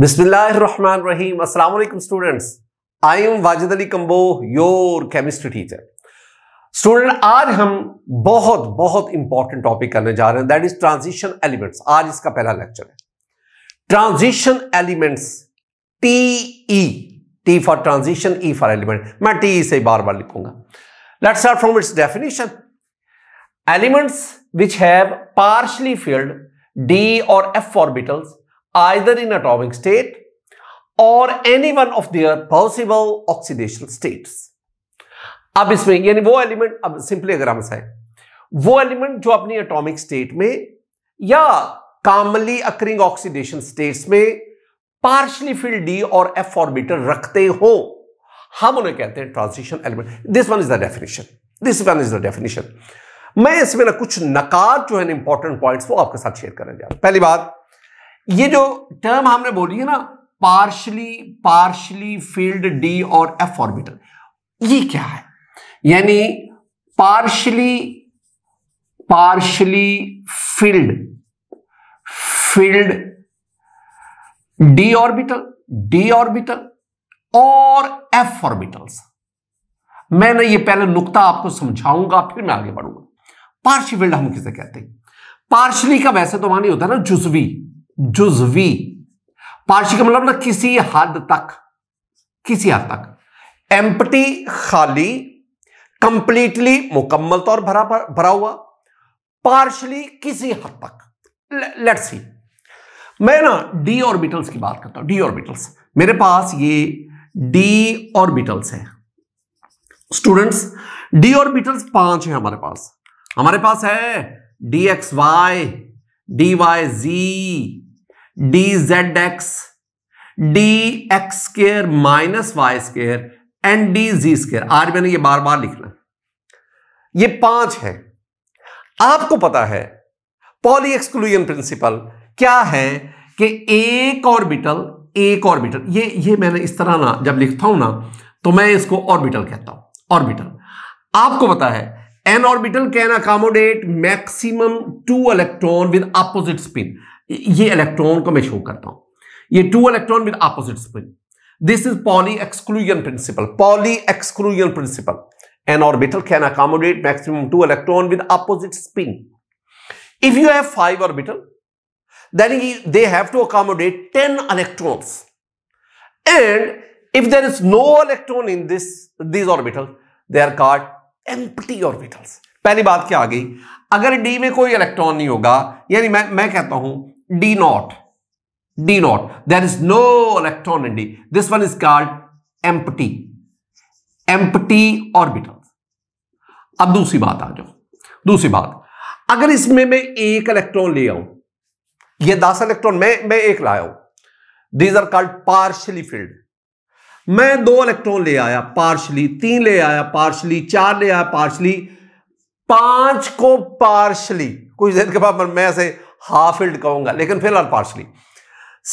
बिस्मिल्लाहिर्रहमानिर्रहीम अस्सलाम वालेकुम students I am Wajid Ali Kamboh your chemistry teacher student आज हम बहुत बहुत इंपॉर्टेंट टॉपिक करने जा रहे हैं दैट इज ट्रांजिशन एलिमेंट्स आज इसका पहला लेक्चर है transition elements T E T for transition E for element मैं टी ई e से बार बार लिखूंगा let's start from its definition elements which have partially filled D और F orbitals either in atomic state और any one of their possible oxidation states. अब इसमें यानी वो एलिमेंट अब सिंपली अगर हम साए वो एलिमेंट जो अपनी एटॉमिक स्टेट में या कामली अकरिंग ऑक्सीडेशन स्टेट्स में पार्शली फिल डी और एफ ऑर्बिटर रखते हो हम उन्हें कहते हैं transition element this one is the definition this one is the definition मैं इसमें ना कुछ नकार जो है इंपॉर्टेंट पॉइंट्स वो आपके साथ शेयर करने जा रहा हूं पहली बात ये जो टर्म हमने बोली है ना पार्शली पार्शली फील्ड डी और एफ ऑर्बिटल ये क्या है यानी partially partially filled filled D orbital D orbital और एफ ऑर्बिटल्स मैं ना ये पहले नुकता आपको समझाऊंगा फिर मैं आगे बढ़ूंगा पार्शी फील्ड हम किसे कहते हैं पार्शली का वैसे तो मानी होता है ना जुजवी जुजवी पार्शी का मतलब ना किसी हद तक किसी हद तक एम्पटी खाली कंप्लीटली मुकम्मल तौर भरा भरा हुआ पार्शली किसी हद तक लेट्स सी मैं ना डी ऑर्बिटल्स की बात करता हूं डी ऑर्बिटल्स मेरे पास ये डी ऑर्बिटल्स है स्टूडेंट्स डी ऑर्बिटल्स पांच है हमारे पास हमारे पास है D X Y D Y Z D Z X D X square minus Y square and D Z square आज मैंने ये बार बार लिखना ये पांच है आपको पता है पॉली एक्सक्लूजन प्रिंसिपल क्या है कि एक ऑर्बिटल एक ऑर्बिटल ये ये मैंने इस तरह ना जब लिखता हूं ना तो मैं इसको ऑर्बिटल कहता हूं ऑर्बिटल आपको पता है an orbital can accommodate maximum two electron with opposite spin ये इलेक्ट्रॉन को मैं शो करता हूं ये two electron with opposite spin this is Pauli exclusion principle Pauli exclusion principle an orbital can accommodate maximum two electron with opposite spin if you have five orbital then they have to accommodate ten electron and if there is no electron in this this orbital they are card empty orbitals पहली बात क्या आ गई अगर D में कोई electron नहीं होगा यानी मैं मैं कहता हूं D naught. D naught. There is no electron in D. This one is called empty. Empty orbital. अब दूसरी बात आ जाओ दूसरी बात अगर इसमें मैं एक इलेक्ट्रॉन ले आऊं ये दस इलेक्ट्रॉन मैं मैं एक लाया हूं these are called partially filled मैं दो इलेक्ट्रॉन ले आया पार्शली तीन ले आया पार्शली चार ले आया पार्शली पांच को पार्शली कुछ देर के बाद मैं ऐसे हाफिल्ड कहूंगा लेकिन फिलहाल partially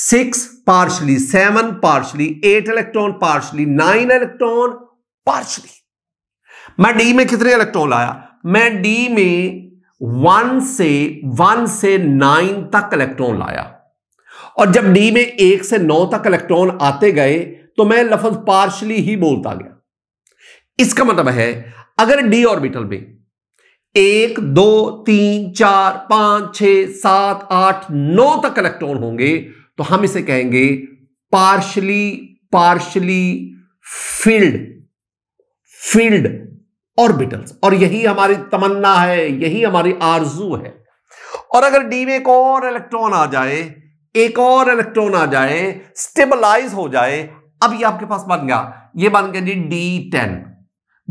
six partially seven partially eight electron partially nine electron partially मैं डी में कितने इलेक्ट्रॉन लाया मैं डी में वन से वन से नाइन तक इलेक्ट्रॉन लाया और जब डी में एक से नौ तक इलेक्ट्रॉन आते गए तो मैं लफज पार्शली ही बोलता गया इसका मतलब है अगर डी ऑर्बिटल में एक दो तीन चार पांच छ सात आठ नौ तक इलेक्ट्रॉन होंगे तो हम इसे कहेंगे partially partially filled filled orbitals और यही हमारी तमन्ना है यही हमारी आरजू है और अगर डी में एक और इलेक्ट्रॉन आ जाए एक और इलेक्ट्रॉन आ जाए स्टेबलाइज हो जाए अब ये आपके पास बन गया ये बन गया जी D ten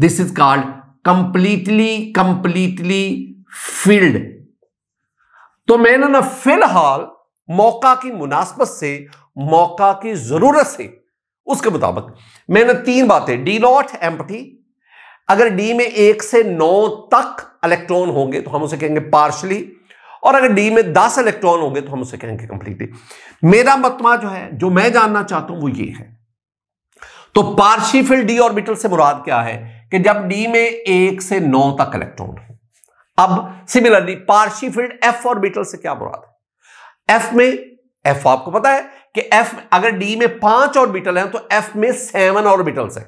this is called completely completely filled तो मैंने ना फिलहाल मौका की मुनासबत से मौका की जरूरत से उसके मुताबिक मैंने तीन बातें डी नॉट एम्पटी अगर डी में एक से नौ तक इलेक्ट्रॉन होंगे तो हम उसे कहेंगे पार्शली और अगर डी में दस इलेक्ट्रॉन होंगे तो हम उसे कहेंगे कंप्लीटली मेरा मतमा जो है जो मैं जानना चाहता हूं वो ये है तो पार्शी फिल डी ऑर्बिटल से मुराद क्या है कि जब डी में एक से नौ तक इलेक्ट्रॉन हो अब similarly partially filled F orbital क्या मुराद है एफ में एफ आपको पता है कि एफ अगर डी में पांच और बीटल है तो एफ में सेवन ऑर्बिटल्स हैं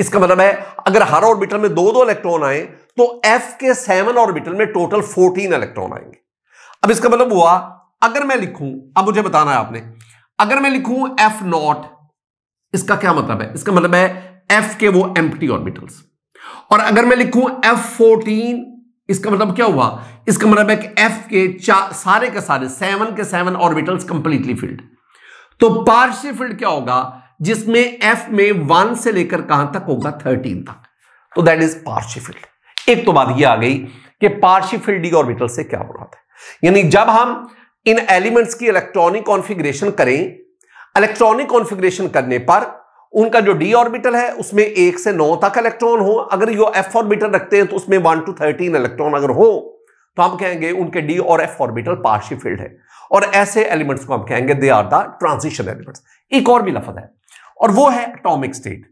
इसका मतलब है अगर हर ऑर्बिटल में दो दो इलेक्ट्रॉन आए तो एफ के सेवन ऑर्बिटल में टोटल फोर्टीन इलेक्ट्रॉन आएंगे अब इसका मतलब हुआ अगर मैं लिखूं अब मुझे बताना है आपने अगर मैं लिखूं एफ नॉट इसका क्या मतलब है इसका मतलब है एफ के वो एम्प्टी ऑर्बिटल्स और अगर मैं लिखू एफ फोर्टीन इसका मतलब क्या हुआ इसका मतलब है कि एफ के सारे के सारे सेवन के सेवन ऑर्बिटल्स कंप्लीटली फिल्ड तो पार्शियल फिल्ड क्या होगा जिसमें एफ में वन से लेकर कहां तक होगा थर्टीन तक तो दैट इज पार्शियल फील्ड एक तो बात ये आ गई कि पार्शियल फील्ड डी ऑर्बिटल से क्या मुराद था यानी जब हम इन एलिमेंट्स की इलेक्ट्रॉनिक कॉन्फ़िगरेशन करें इलेक्ट्रॉनिक कॉन्फ़िगरेशन करने पर उनका जो डी ऑर्बिटल है उसमें एक से नौ तक इलेक्ट्रॉन हो अगर यो एफ ऑर्बिटल रखते हैं तो उसमें वन टू थर्टीन इलेक्ट्रॉन अगर हो तो हम कहेंगे उनके डी और एफ ऑर्बिटल पार्शी फील्ड है और ऐसे एलिमेंट्स को हम कहेंगे they are the transition elements एक और भी लफज है और वो है अटोमिक स्टेट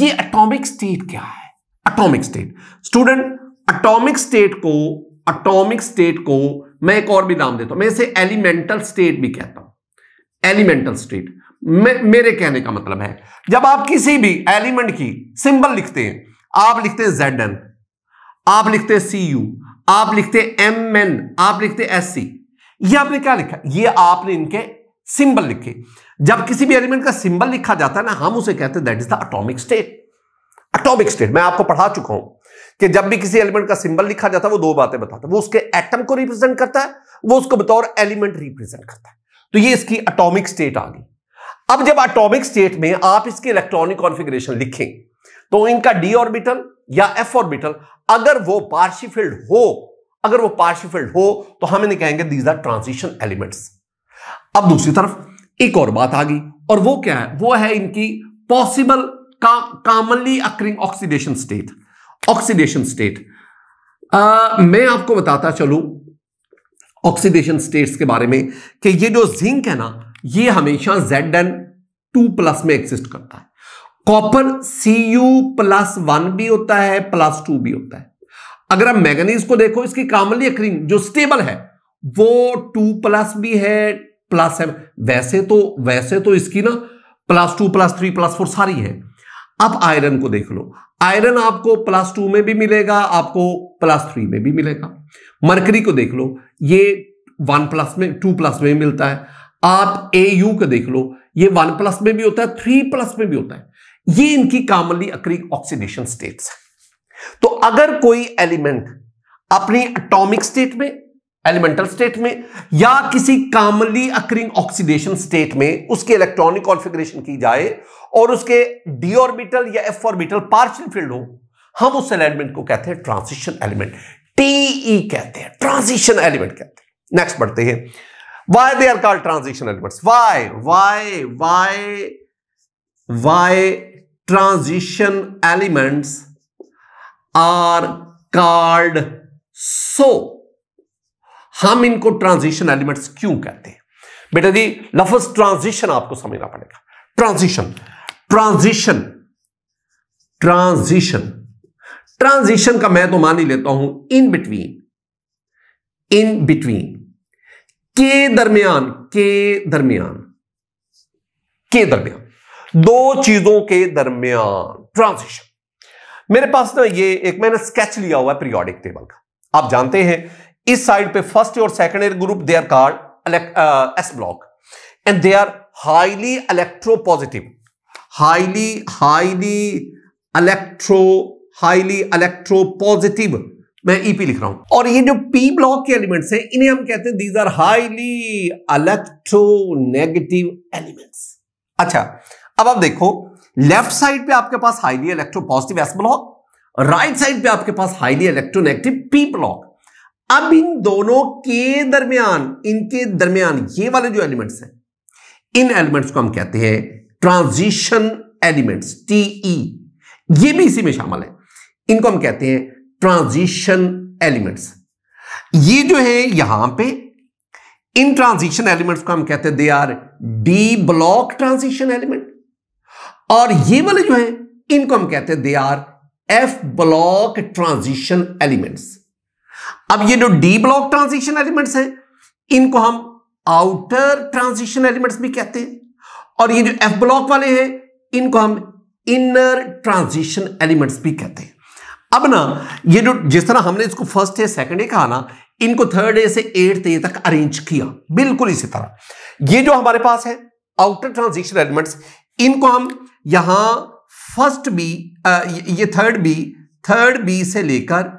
ये अटोमिक स्टेट क्या है atomic state student atomic state को अटोमिक स्टेट को मैं एक और भी नाम देता हूं मैं इसे एलिमेंटल स्टेट भी कहता हूं एलिमेंटल स्टेट मे, मेरे कहने का मतलब है जब आप किसी भी एलिमेंट की सिंबल लिखते हैं आप लिखते हैं जेड एन आप लिखते हैं सी यू आप लिखते हैं एम एन आप लिखते हैं एस सी ये आपने क्या लिखा ये आपने इनके सिंबल लिखे जब किसी भी एलिमेंट का सिंबल लिखा जाता है ना हम उसे कहते हैं that is the atomic state atomic state मैं आपको पढ़ा चुका हूं कि जब भी किसी एलिमेंट का सिंबल लिखा जाता है वो दो बातें बताता है वो उसके एटम को रिप्रेजेंट करता है वो उसको बतौर एलिमेंट रिप्रेजेंट करता है तो ये इसकी अटोमिक स्टेट आ गई अब जब एटॉमिक स्टेट में आप इसके इलेक्ट्रॉनिक कॉन्फ़िगरेशन लिखें तो इनका डी ऑर्बिटल या एफ ऑर्बिटल अगर वो पार्शी फील्ड हो अगर वो पार्शी फील्ड हो तो हम इन्हें कहेंगे दीज आर ट्रांसिशन एलिमेंट्स अब दूसरी तरफ एक और बात आ गई और वो क्या है वो है इनकी possible commonly occurring oxidation state oxidation state मैं आपको बताता चलू ऑक्सीडेशन स्टेट्स के बारे में कि ये जो जिंक है ना ये हमेशा जेड एन टू प्लस में एक्सिस्ट करता है copper C U plus one भी होता है प्लस टू भी होता है अगर आप मैगनीज को देखो इसकी कामली अक्रीन जो स्टेबल है वो टू प्लस भी है प्लस है वैसे तो वैसे तो इसकी ना plus two plus three plus four सारी है अब आयरन को देख लो आयरन आपको प्लस टू में भी मिलेगा आपको प्लस थ्री में भी मिलेगा मरकरी को देख लो ये वन प्लस में टू प्लस में मिलता है आप ए यू का देख लो ये वन प्लस में भी होता है थ्री प्लस में भी होता है ये इनकी कामली अक्रिंग ऑक्सीडेशन स्टेट्स है तो अगर कोई एलिमेंट अपनी एटॉमिक स्टेट में एलिमेंटल स्टेट में या किसी कामनली अक्रिंग ऑक्सीडेशन स्टेट में उसके इलेक्ट्रॉनिक कॉन्फ़िगरेशन की जाए और उसके डी ऑर्बिटल या एफ ऑर्बिटल पार्शियल फील्ड हो हम उस एलिमेंट को कहते हैं ट्रांसिशन एलिमेंट टीई कहते हैं ट्रांसिशन एलिमेंट कहते हैं नेक्स्ट बढ़ते हैं why they are called transition elements why why why why transition elements are called so हम इनको ट्रांजिशन एलिमेंट्स क्यों कहते हैं बेटा जी लफज ट्रांजिशन आपको समझना पड़ेगा ट्रांजिशन ट्रांजिशन ट्रांजिशन ट्रांजिशन का मैं तो मान ही लेता हूं इन बिटवीन इन बिटवीन के दरमियान के दरमियान के दरमियान दो चीजों के दरमियान ट्रांजिशन मेरे पास ना ये एक मैंने स्केच लिया हुआ है पीरियोडिक टेबल का आप जानते हैं इस साइड पे फर्स्ट और second group they are called S block and they are highly positive highly highly electro highly positive मैं ईपी e लिख रहा हूं और ये जो पी ब्लॉक के एलिमेंट्स हैं इन्हें हम कहते हैं these are highly electronegative elements अच्छा अब आप देखो लेफ्ट साइड पे आपके पास highly electro positive S block right side पे आपके पास हाईली इलेक्ट्रोनेगेटिव पी ब्लॉक अब इन दोनों के दरमियान इनके दरमियान ये वाले जो एलिमेंट्स हैं इन एलिमेंट्स को हम कहते हैं ट्रांजिशन एलिमेंट्स टीई ये भी इसी में शामिल है इनको हम कहते हैं ट्रांजिशन एलिमेंट्स ये जो है यहां पे इन ट्रांजिशन एलिमेंट्स को हम कहते हैं they are D block transition element और ये वाले जो है इनको हम कहते हैं they are F block transition elements अब ये जो डी ब्लॉक ट्रांजिशन एलिमेंट्स हैं इनको हम आउटर ट्रांजिशन एलिमेंट्स भी कहते हैं और ये जो एफ ब्लॉक वाले हैं इनको हम इनर ट्रांजिशन एलिमेंट्स भी कहते हैं अब ना ये जो जिस तरह हमने इसको फर्स्ट डे सेकंड डे कहा ना इनको थर्ड डे से एट्थ डे तक अरेंज किया बिल्कुल इसी तरह ये जो हमारे पास है आउटर ट्रांजिशन एलिमेंट्स इनको हम यहां फर्स्ट बी ये थर्ड बी थर्ड बी से लेकर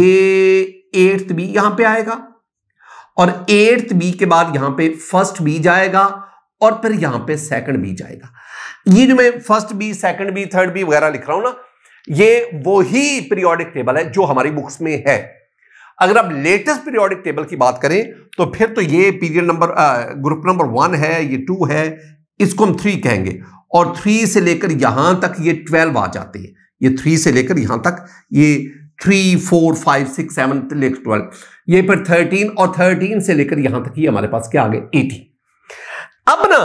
ये एट्थ बी यहां पे आएगा और एट्थ बी के बाद यहां पे फर्स्ट बी जाएगा और फिर यहां पे सेकंड बी जाएगा ये जो मैं first B second B third B वगैरह लिख रहा हूं ना ये वो ही पीरियोडिक टेबल है जो हमारी बुक्स में है अगर आप लेटेस्ट पीरियोडिक टेबल की बात करें तो फिर तो ये period number group number one है ये टू है इसको हम थ्री कहेंगे और थ्री से लेकर यहां तक ये ट्वेल्व आ जाते हैं ये थ्री से लेकर यहां तक ये three four five six seven लेकर ट्वेल्व ये फिर थर्टीन और थर्टीन से लेकर यहां तक ये हमारे पास क्या आ गए एटीन अब ना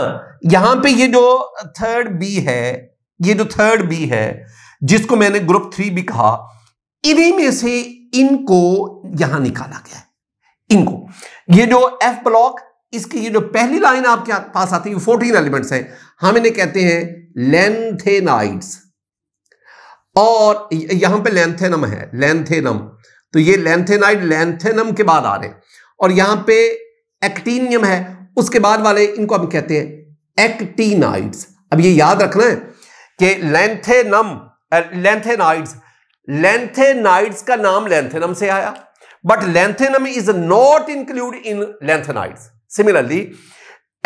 यहां पे ये जो थर्ड बी है ये जो थर्ड बी है जिसको मैंने ग्रुप थ्री भी कहा इन्हीं में से इनको यहां निकाला गया इनको ये जो एफ ब्लॉक इसकी ये जो पहली लाइन आपके पास आती है फोर्टीन एलिमेंट्स है हम इन्हें कहते हैं लेंथेनाइड्स और यहां पे लेंथेनम है लेंथेनम तो ये लेंथेनाइड लेंथेनम के बाद आ रहे और यहां पे एक्टीनियम है उसके बाद वाले इनको हम कहते हैं एक्टीनाइड्स अब ये याद रखना है कि लेंथेनम लेंथेनाइड्स uh, लेंथेनाइड्स का नाम लेंथेनम से आया but lanthanum is not include in lanthanides similarly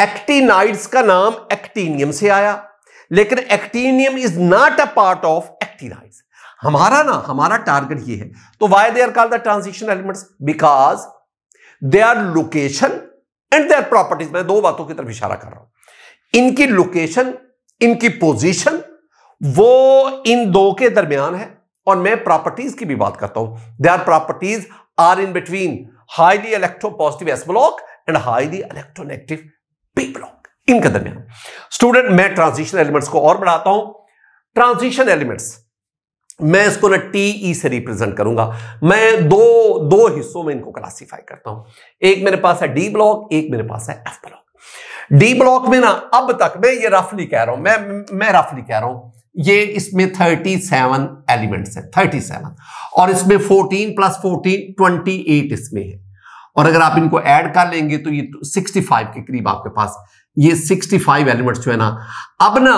actinides का नाम एक्टीनियम से आया लेकिन actinium is not a part of actinides हमारा ना हमारा टारगेट ये है तो why they are call the transition elements because they are location and are properties मैं दो बातों की तरफ इशारा कर रहा हूं इनकी लोकेशन इनकी पोजिशन वो इन दो के दरमियान है और मैं प्रॉपर्टीज की भी बात करता हूं they are properties are in between highly electro positive S block and highly electronegative B block इनके दरमियान स्टूडेंट मैं ट्रांजिशन एलिमेंट्स को और बढ़ाता हूं ट्रांजिशन एलिमेंट्स मैं इसको ना टी ई e से रिप्रेजेंट करूंगा मैं दो दो हिस्सों में इनको क्लासीफाई करता हूं एक मेरे पास है डी ब्लॉक एक मेरे पास है एफ ब्लॉक डी ब्लॉक में ना अब तक मैं ये रफली कह रहा हूं मैं मैं रफली कह रहा हूं ये इसमें 37 एलिमेंट्स हैं 37 और इसमें 14 प्लस 14 28 इसमें है और अगर आप इनको ऐड कर लेंगे तो ये 65 के करीब आपके पास ये 65 एलिमेंट्स जो है ना अब ना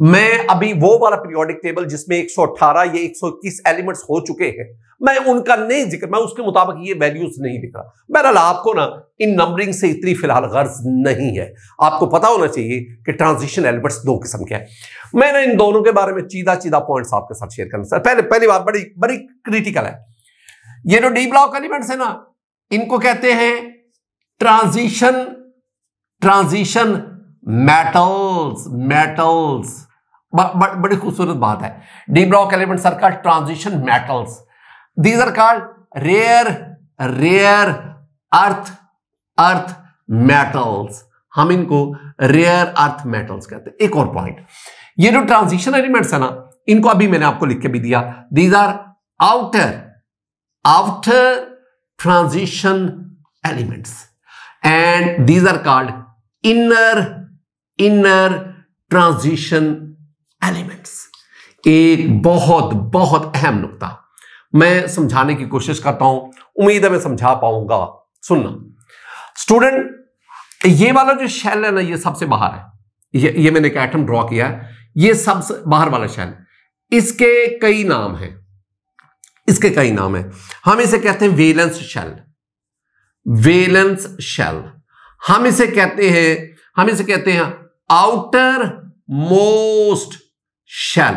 मैं अभी वो वाला पीरियोडिक टेबल जिसमें 118 ये 121 एलिमेंट्स हो चुके हैं मैं उनका नहीं जिक्र मैं उसके मुताबिक ये वैल्यूज नहीं दिख रहा बहरहाल आपको ना इन नंबरिंग से इतनी फिलहाल गर्ज नहीं है आपको पता होना चाहिए कि ट्रांजिशन एलिमेंट्स दो किस्म के हैं मैंने इन दोनों के बारे में चीधा चीधा पॉइंट आपके साथ शेयर करना सर पहले पहली बात बड़ी बड़ी क्रिटिकल है ये जो डी ब्लॉक एलिमेंट्स है ना इनको कहते हैं ट्रांजिशन ट्रांजिशन मेटल्स मेटल्स बड़ी खूबसूरत बात है D block elements element called transition metals these are called rare rare earth earth metals हम इनको रेयर अर्थ मेटल्स कहते हैं एक और पॉइंट ये जो ट्रांजिशन एलिमेंट्स है ना इनको अभी मैंने आपको लिख के भी दिया these are outer outer transition elements and these are called inner inner transition elements एक बहुत बहुत अहम नुकता मैं समझाने की कोशिश करता हूं उम्मीद है मैं समझा पाऊंगा सुनना स्टूडेंट ये वाला जो शैल है ना ये सबसे बाहर है ये ये मैंने एक आइटम ड्रॉ किया है ये सबसे बाहर वाला शैल इसके कई नाम हैं इसके कई नाम हैं हम इसे कहते हैं वेलेंस शैल वेलेंस शैल हम इसे कहते हैं हम इसे कहते हैं आउटर मोस्ट शैल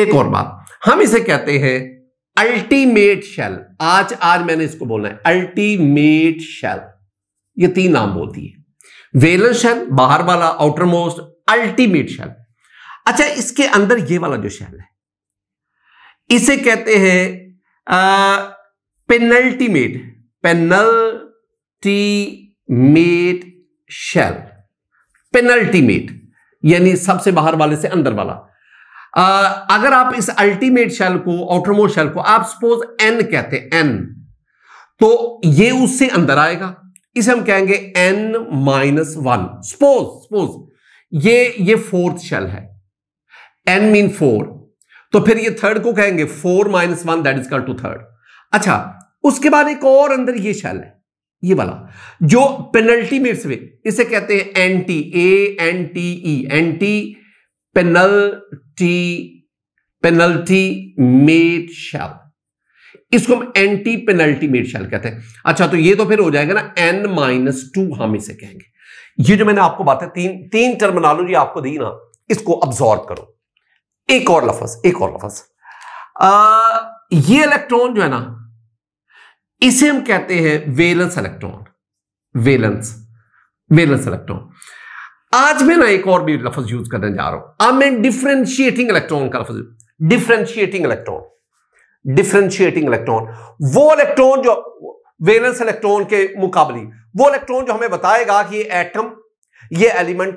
एक और बात हम इसे कहते हैं अल्टीमेट शैल आज आज मैंने इसको बोलना है अल्टीमेट शैल ये तीन नाम बोलती है वेलन शैल बाहर वाला आउटर मोस्ट अल्टीमेट शैल अच्छा इसके अंदर ये वाला जो शैल है इसे कहते हैं पेनल्टीमेट पेनल्टीमेट शैल पेनल्टीमेट यानी सबसे बाहर वाले से अंदर वाला आ, अगर आप इस अल्टीमेट शेल को आउटरमो शेल को आप सपोज एन कहते हैं एन तो ये उससे अंदर आएगा इसे हम कहेंगे N minus one suppose suppose ये ये फोर्थ शेल है एन मीन फोर तो फिर ये थर्ड को कहेंगे four minus one that is equal to third अच्छा उसके बाद एक और अंदर ये शेल है ये वाला जो पेनल्टी मिर्स वे इसे कहते हैं N T A N T E N T penalty penalty made shell इसको हम एंटी पेनल्टी मेड शैल कहते हैं अच्छा तो ये तो फिर हो जाएगा ना एन माइनस टू हम इसे कहेंगे ये जो मैंने आपको बात है तीन तीन टर्मिनोलॉजी आपको दी ना इसको अब्जॉर्व करो एक और लफज एक और लफज ये इलेक्ट्रॉन जो है ना इसे हम कहते हैं valence electron valence valence electron आज मैं ना एक और भी लफज यूज करने जा रहा हूं आई मीन डिफ्रेंशिएटिंग इलेक्ट्रॉन का लफज डिफ्रेंशिएटिंग इलेक्ट्रॉन डिफ्रेंशिएटिंग इलेक्ट्रॉन वो इलेक्ट्रॉन जो वेलेंस इलेक्ट्रॉन के मुकाबले वो इलेक्ट्रॉन जो हमें बताएगा कि ये एटम ये एलिमेंट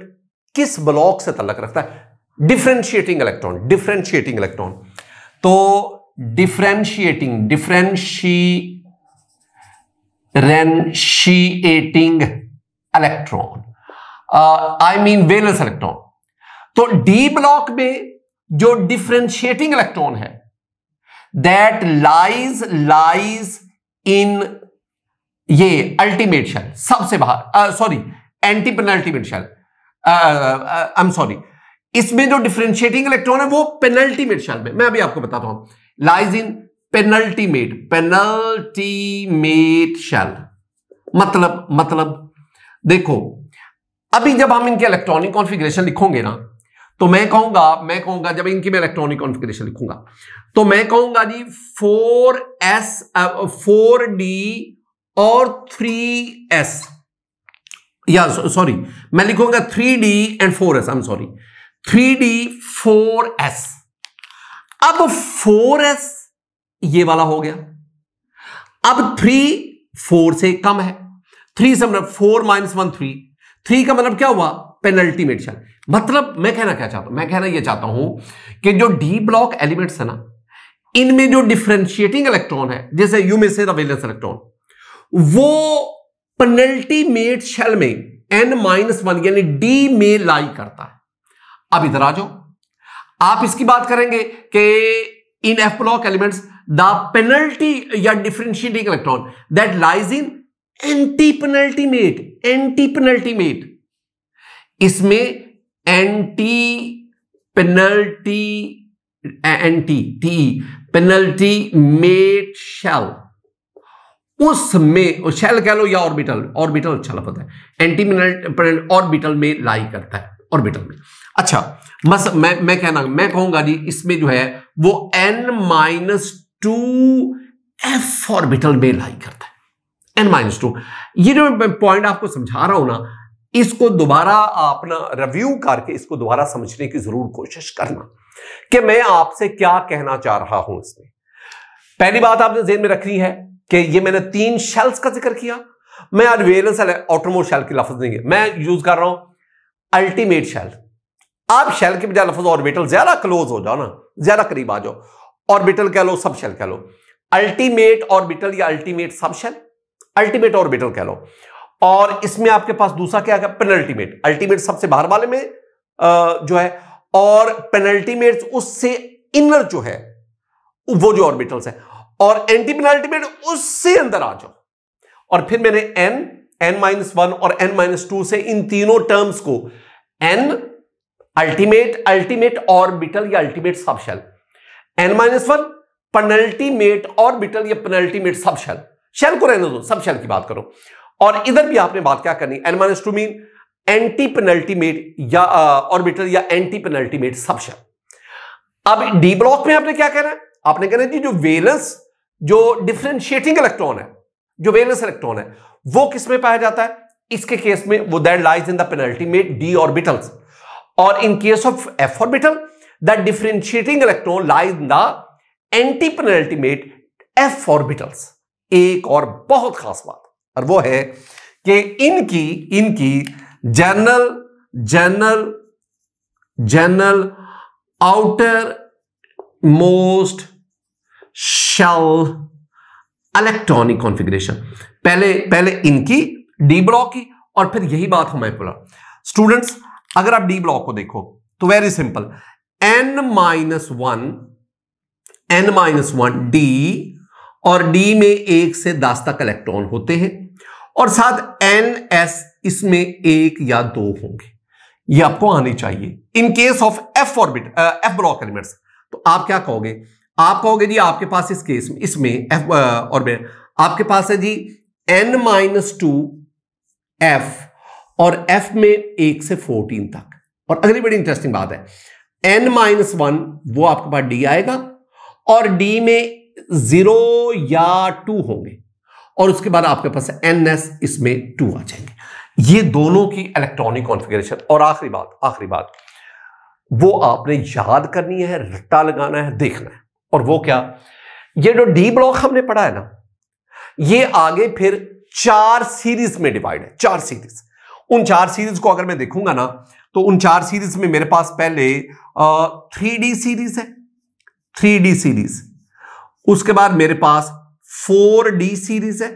किस ब्लॉक से तलक रखता है डिफ्रेंशिएटिंग इलेक्ट्रॉन डिफ्रेंशिएटिंग इलेक्ट्रॉन तो differentiating differentiating electron I mean valence electron तो डी ब्लॉक में जो डिफ्रेंशिएटिंग इलेक्ट्रॉन है दैट लाइज लाइज इन ये अल्टीमेट शेल सबसे बाहर sorry anti penultimate shell I am sorry इसमें जो डिफ्रेंशिएटिंग इलेक्ट्रॉन है वो पेनल्टीमेट शेल में मैं अभी आपको बताता हूं lies in penultimate penultimate shell मतलब मतलब देखो अभी जब हम इनके इलेक्ट्रॉनिक कॉन्फ़िगरेशन लिखोगे ना तो मैं कहूंगा मैं कहूंगा जब इनकी मैं इलेक्ट्रॉनिक कॉन्फ़िगरेशन लिखूंगा तो मैं कहूंगा जी फोर एस फोर डी और थ्री एस या सॉरी मैं लिखूंगा three D and four S I am sorry three D four S अब फोर एस ये वाला हो गया अब थ्री फोर से कम है थ्री से मतलब four minus one three three का मतलब क्या हुआ पेनल्टी मेडिशन मतलब मैं कहना क्या चाहता हूं मैं कहना यह चाहता हूं कि जो डी ब्लॉक एलिमेंट्स है ना इनमें जो डिफ्रेंशिएटिंग इलेक्ट्रॉन है जैसे यू में से वेलेंस इलेक्ट्रॉन वो पेनल्टी मेड शेल में एन माइनस वन यानी डी में लाई करता है अब इधर आ जाओ आप इसकी बात करेंगे कि इन F block elements the penalty या differentiating electron that lies in anti-penultimate anti-penultimate इसमें एंटी पेनल्टी एंटी टी पेनल्टी मेट शेल उसमें शेल कह लो या ऑर्बिटल ऑर्बिटल अच्छा लगता है एंटी ऑर्बिटल में लाई करता है ऑर्बिटल में अच्छा मैं मैं कहना मैं कहूंगा जी इसमें जो है वो N minus two F orbital में लाई करता है एन माइनस टू ये जो मैं पॉइंट आपको समझा रहा हूं ना इसको दोबारा अपना रिव्यू करके इसको दोबारा समझने की जरूर कोशिश करना कि मैं आपसे क्या कहना चाह रहा हूं इसमें पहली बात आपने जेन में रखनी है कि ये मैंने तीन शेल्स का जिक्र किया मैं आज वेलेंस ऑटोमो शेल के लफ्ज नहीं मैं यूज कर रहा हूं अल्टीमेट शेल आप शेल के बजाय लफ्ज ऑर्बिटल ज्यादा क्लोज हो जाओ ना ज्यादा करीब आ जाओ ऑर्बिटल कह लो सबशेल कह लो अल्टीमेट ऑर्बिटल या अल्टीमेट सबशेल अल्टीमेट ऑर्बिटल कह लो और इसमें आपके पास दूसरा क्या है पेनल्टीमेट अल्टीमेट सबसे बाहर वाले में जो है और पेनल्टीमेट उससे इनर जो है वो जो ऑर्बिटल्स है और एंटी पेनल्टीमेट उससे अंदर आ जाओ और फिर मैंने एन एन माइनस वन और एन माइनस टू से इन तीनों टर्म्स को एन अल्टीमेट अल्टीमेट ऑर्बिटल या ultimate subshell N minus one penultimate orbital या penultimate subshell shell को रहने दो सब शेल की बात करो और इधर भी आपने बात क्या करनी N minus two mean anti penultimate या ऑर्बिटल या anti penultimate subshell अब डी ब्लॉक में आपने क्या कहना है आपने कहना है जो वेलेंस जो डिफ्रेंशिएटिंग इलेक्ट्रॉन है जो वेलेंस इलेक्ट्रॉन है वो किसमें पाया जाता है इसके केस में वो that lies in the penultimate D orbitals और in case of F orbital that differentiating electron lies in the antipenultimate f orbitals एक और बहुत खास बात और वो है कि इनकी इनकी general general general outer most shell electronic configuration पहले पहले इनकी डी ब्लॉक की और फिर यही बात हमें बोला स्टूडेंट्स अगर आप डी ब्लॉक को देखो तो very simple N minus one N minus one D और डी में एक से दस तक इलेक्ट्रॉन होते हैं और साथ एन एस इसमें एक या दो होंगे ये आपको आने चाहिए in case of F orbit F block elements तो आप क्या कहोगे आप कहोगे जी आपके पास इस केस में इसमें एफ ऑर्बिट आपके पास है जी एन माइनस टू एफ और एफ में एक से फोर्टीन तक और अगली बड़ी इंटरेस्टिंग बात है एन माइनस वन वो आपके पास डी आएगा और डी में जीरो या टू होंगे और उसके बाद आपके पास एन एस इसमें टू आ जाएंगे ये दोनों की इलेक्ट्रॉनिक कॉन्फ़िगरेशन और आखिरी बात आखिरी बात वो आपने याद करनी है रट्टा लगाना है देखना है और वो क्या ये जो डी ब्लॉक हमने पढ़ा है ना ये आगे फिर चार सीरीज में डिवाइड है चार सीरीज उन चार सीरीज को अगर मैं देखूंगा ना तो उन चार सीरीज में मेरे पास पहले थ्री डी सीरीज है थ्री डी सीरीज उसके बाद मेरे पास फोर डी सीरीज है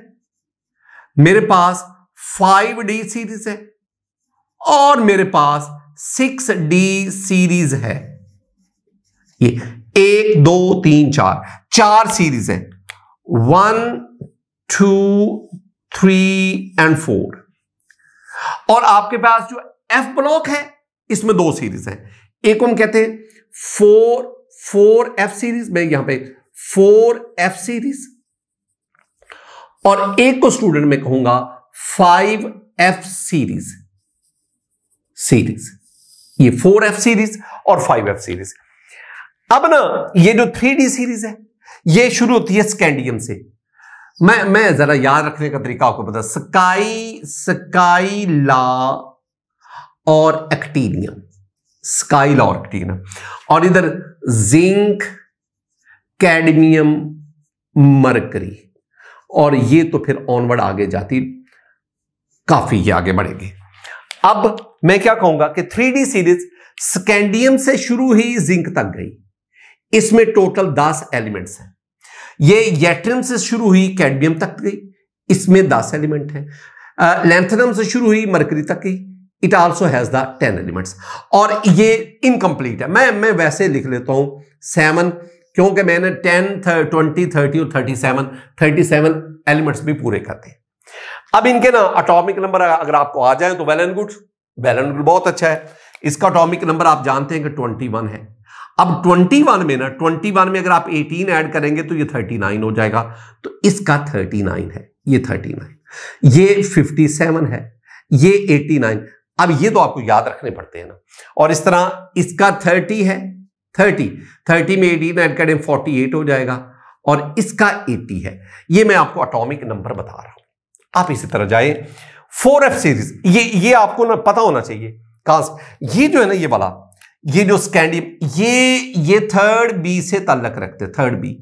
मेरे पास फाइव डी सीरीज है और मेरे पास सिक्स डी सीरीज है ये एक दो तीन चार चार सीरीज है one two three and four और आपके पास जो एफ ब्लॉक है इसमें दो सीरीज है एक हम कहते हैं फोर फोर एफ सीरीज में यहां पे फोर एफ सीरीज और एक को स्टूडेंट में कहूंगा फाइव एफ सीरीज सीरीज ये फोर एफ सीरीज और फाइव एफ सीरीज अब ना ये जो थ्री डी सीरीज है ये शुरू होती है स्कैंडियम से मैं मैं जरा याद रखने का तरीका आपको पता स्काई स्काई ला और एक्टीनियम स्काइल और एक्टीनियम और इधर जिंक कैडमियम मरकरी और ये तो फिर ऑनवर्ड आगे जाती काफी ये आगे बढ़ेगी अब मैं क्या कहूंगा कि थ्री सीरीज स्कैंडियम से शुरू ही जिंक तक गई इसमें टोटल दस एलिमेंट्स हैं ये येट्रियम से शुरू हुई कैडमियम तक गई इसमें दस एलिमेंट है लेंथनम से शुरू हुई मरकरी तक गई it also has the ten elements और ये इनकम्प्लीट है मैं मैं वैसे लिख लेता हूं सेवन क्योंकि मैंने टेन ट्वेंटी थर्टी और thirty seven thirty seven elements भी पूरे करते अब इनके ना अटोमिक नंबर अगर आपको आ जाए तो well and good well and good बहुत अच्छा है इसका अटोमिक नंबर आप जानते हैं कि ट्वेंटी वन है अब 21 में ना 21 में अगर आप 18 ऐड करेंगे तो ये 39 हो जाएगा तो इसका 39 है ये 39 ये 57 है ये 89 अब ये तो आपको याद रखने पड़ते हैं ना और इस तरह इसका थर्टी है थर्टी थर्टी में एटीन एड करें फोर्टी एट हो जाएगा और इसका एटी है ये मैं आपको अटोमिक नंबर बता रहा हूं आप इसी तरह जाए फोर एफ सीरीज ये ये आपको ना पता होना चाहिए कहां ये जो है ना ये वाला ये जो स्कैंडियम ये ये थर्ड बी से तल्लक रखते थर्ड बी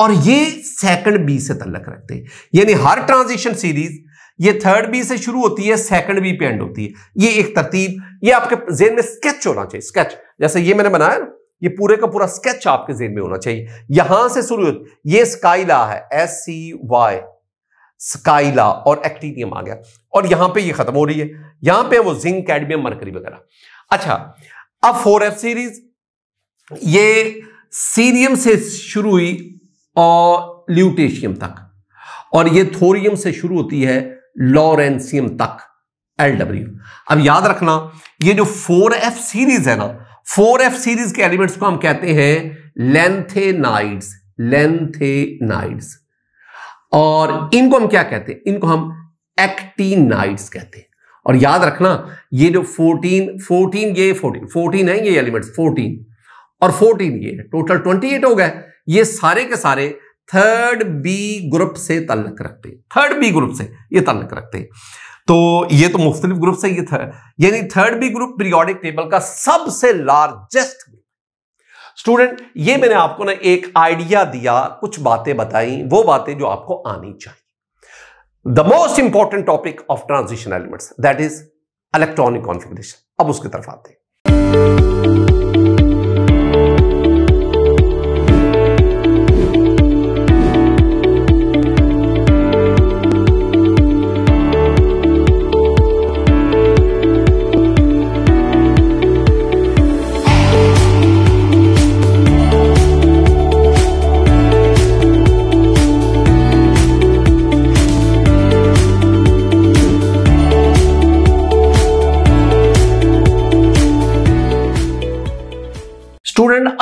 और ये सेकंड बी से तल्लक रखते यानी हर ट्रांजिशन सीरीज ये थर्ड बी से शुरू होती है सेकंड बी पे एंड होती है ये एक तरतीब ये आपके जेन में स्केच होना चाहिए स्केच जैसे ये मैंने बनाया ये पूरे का पूरा स्केच आपके जेन में होना चाहिए यहां से शुरू ये स्काइला है एस सी वाई स्काइला और एक्टीनियम आ गया और यहां पर यह खत्म हो रही है यहां पर वो जिंक कैडमियम मरकरी वगैरह अच्छा अब फोर एफ सीरीज ये सीरियम से शुरू हुई और ल्यूटेशियम तक और ये थोरियम से शुरू होती है लॉरेंसियम तक एल डब्ल्यू अब याद रखना ये जो फोर एफ सीरीज है ना फोर एफ सीरीज के एलिमेंट्स को हम कहते हैं लेंथेनाइड्स लेंथेनाइड्स और इनको हम क्या कहते हैं इनको हम एक्टिनाइड्स कहते हैं और याद रखना ये जो 14 14 ये 14 14 है ये एलिमेंट्स 14 और 14 ये टोटल 28 हो गए ये सारे के सारे थर्ड बी ग्रुप से ताल्लक रखते हैं थर्ड बी ग्रुप से ये ताल्लक रखते हैं तो ये तो मुख्तलिफ ग्रुप से ये यानी third B group periodic table का सबसे लार्जेस्ट ग्रुप स्टूडेंट ये मैंने आपको ना एक आइडिया दिया कुछ बातें बताई वो बातें जो आपको आनी चाहिए the most important topic of transition elements that is electronic configuration अब उसकी तरफ आते हैं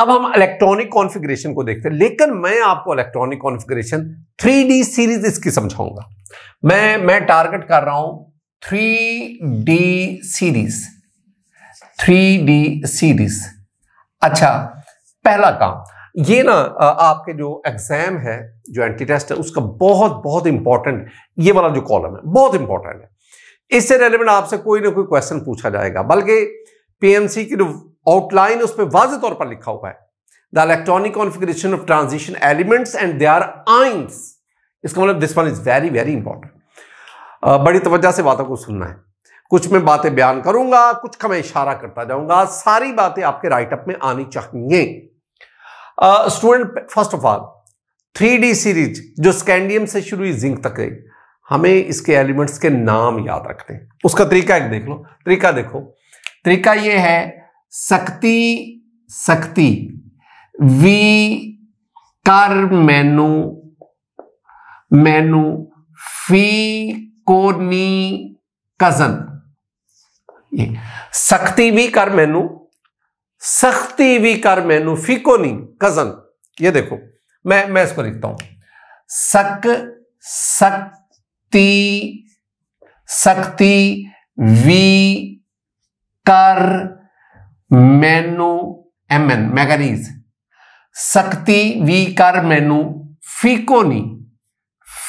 अब हम इलेक्ट्रॉनिक कॉन्फ़िगरेशन को देखते हैं लेकिन मैं आपको इलेक्ट्रॉनिक कॉन्फ़िगरेशन 3D सीरीज इसकी समझाऊंगा मैं मैं टारगेट कर रहा हूं 3D सीरीज 3D सीरीज अच्छा पहला काम ये ना आपके जो एग्जाम है जो एंटी टेस्ट है उसका बहुत बहुत इंपॉर्टेंट ये वाला जो कॉलम है बहुत इंपॉर्टेंट है इससे रिलेटेड आपसे कोई ना कोई क्वेश्चन पूछा जाएगा बल्कि पीएमसी की जो आउटलाइन उस पर वाज तौर पर लिखा हुआ है the electronic configuration of transition elements and they are ions इसका मतलब this one is very very important बड़ी तवज्जा से बातों को सुनना है कुछ मैं बातें बयान करूंगा कुछ का मैं इशारा करता जाऊंगा सारी बातें आपके राइटअप में आनी चाहिए student first of all three D series जो स्कैंडियम से शुरू हुई जिंक तक गई हमें इसके एलिमेंट्स के नाम याद रखने उसका तरीका एक देख लो तरीका देखो तरीका ये है सख्ती सख्ती वी कर मैनू मैनू फी कोनी कजन सख्ती भी कर मैनू सख्ती भी कर मैनू फिकोनी कजन ये देखो मैं मैं इसको लिखता हूं सक सकती सख्ती वी कर मैनू एम एन मैगनीज शक्ति वी कर मैनू फीकोनी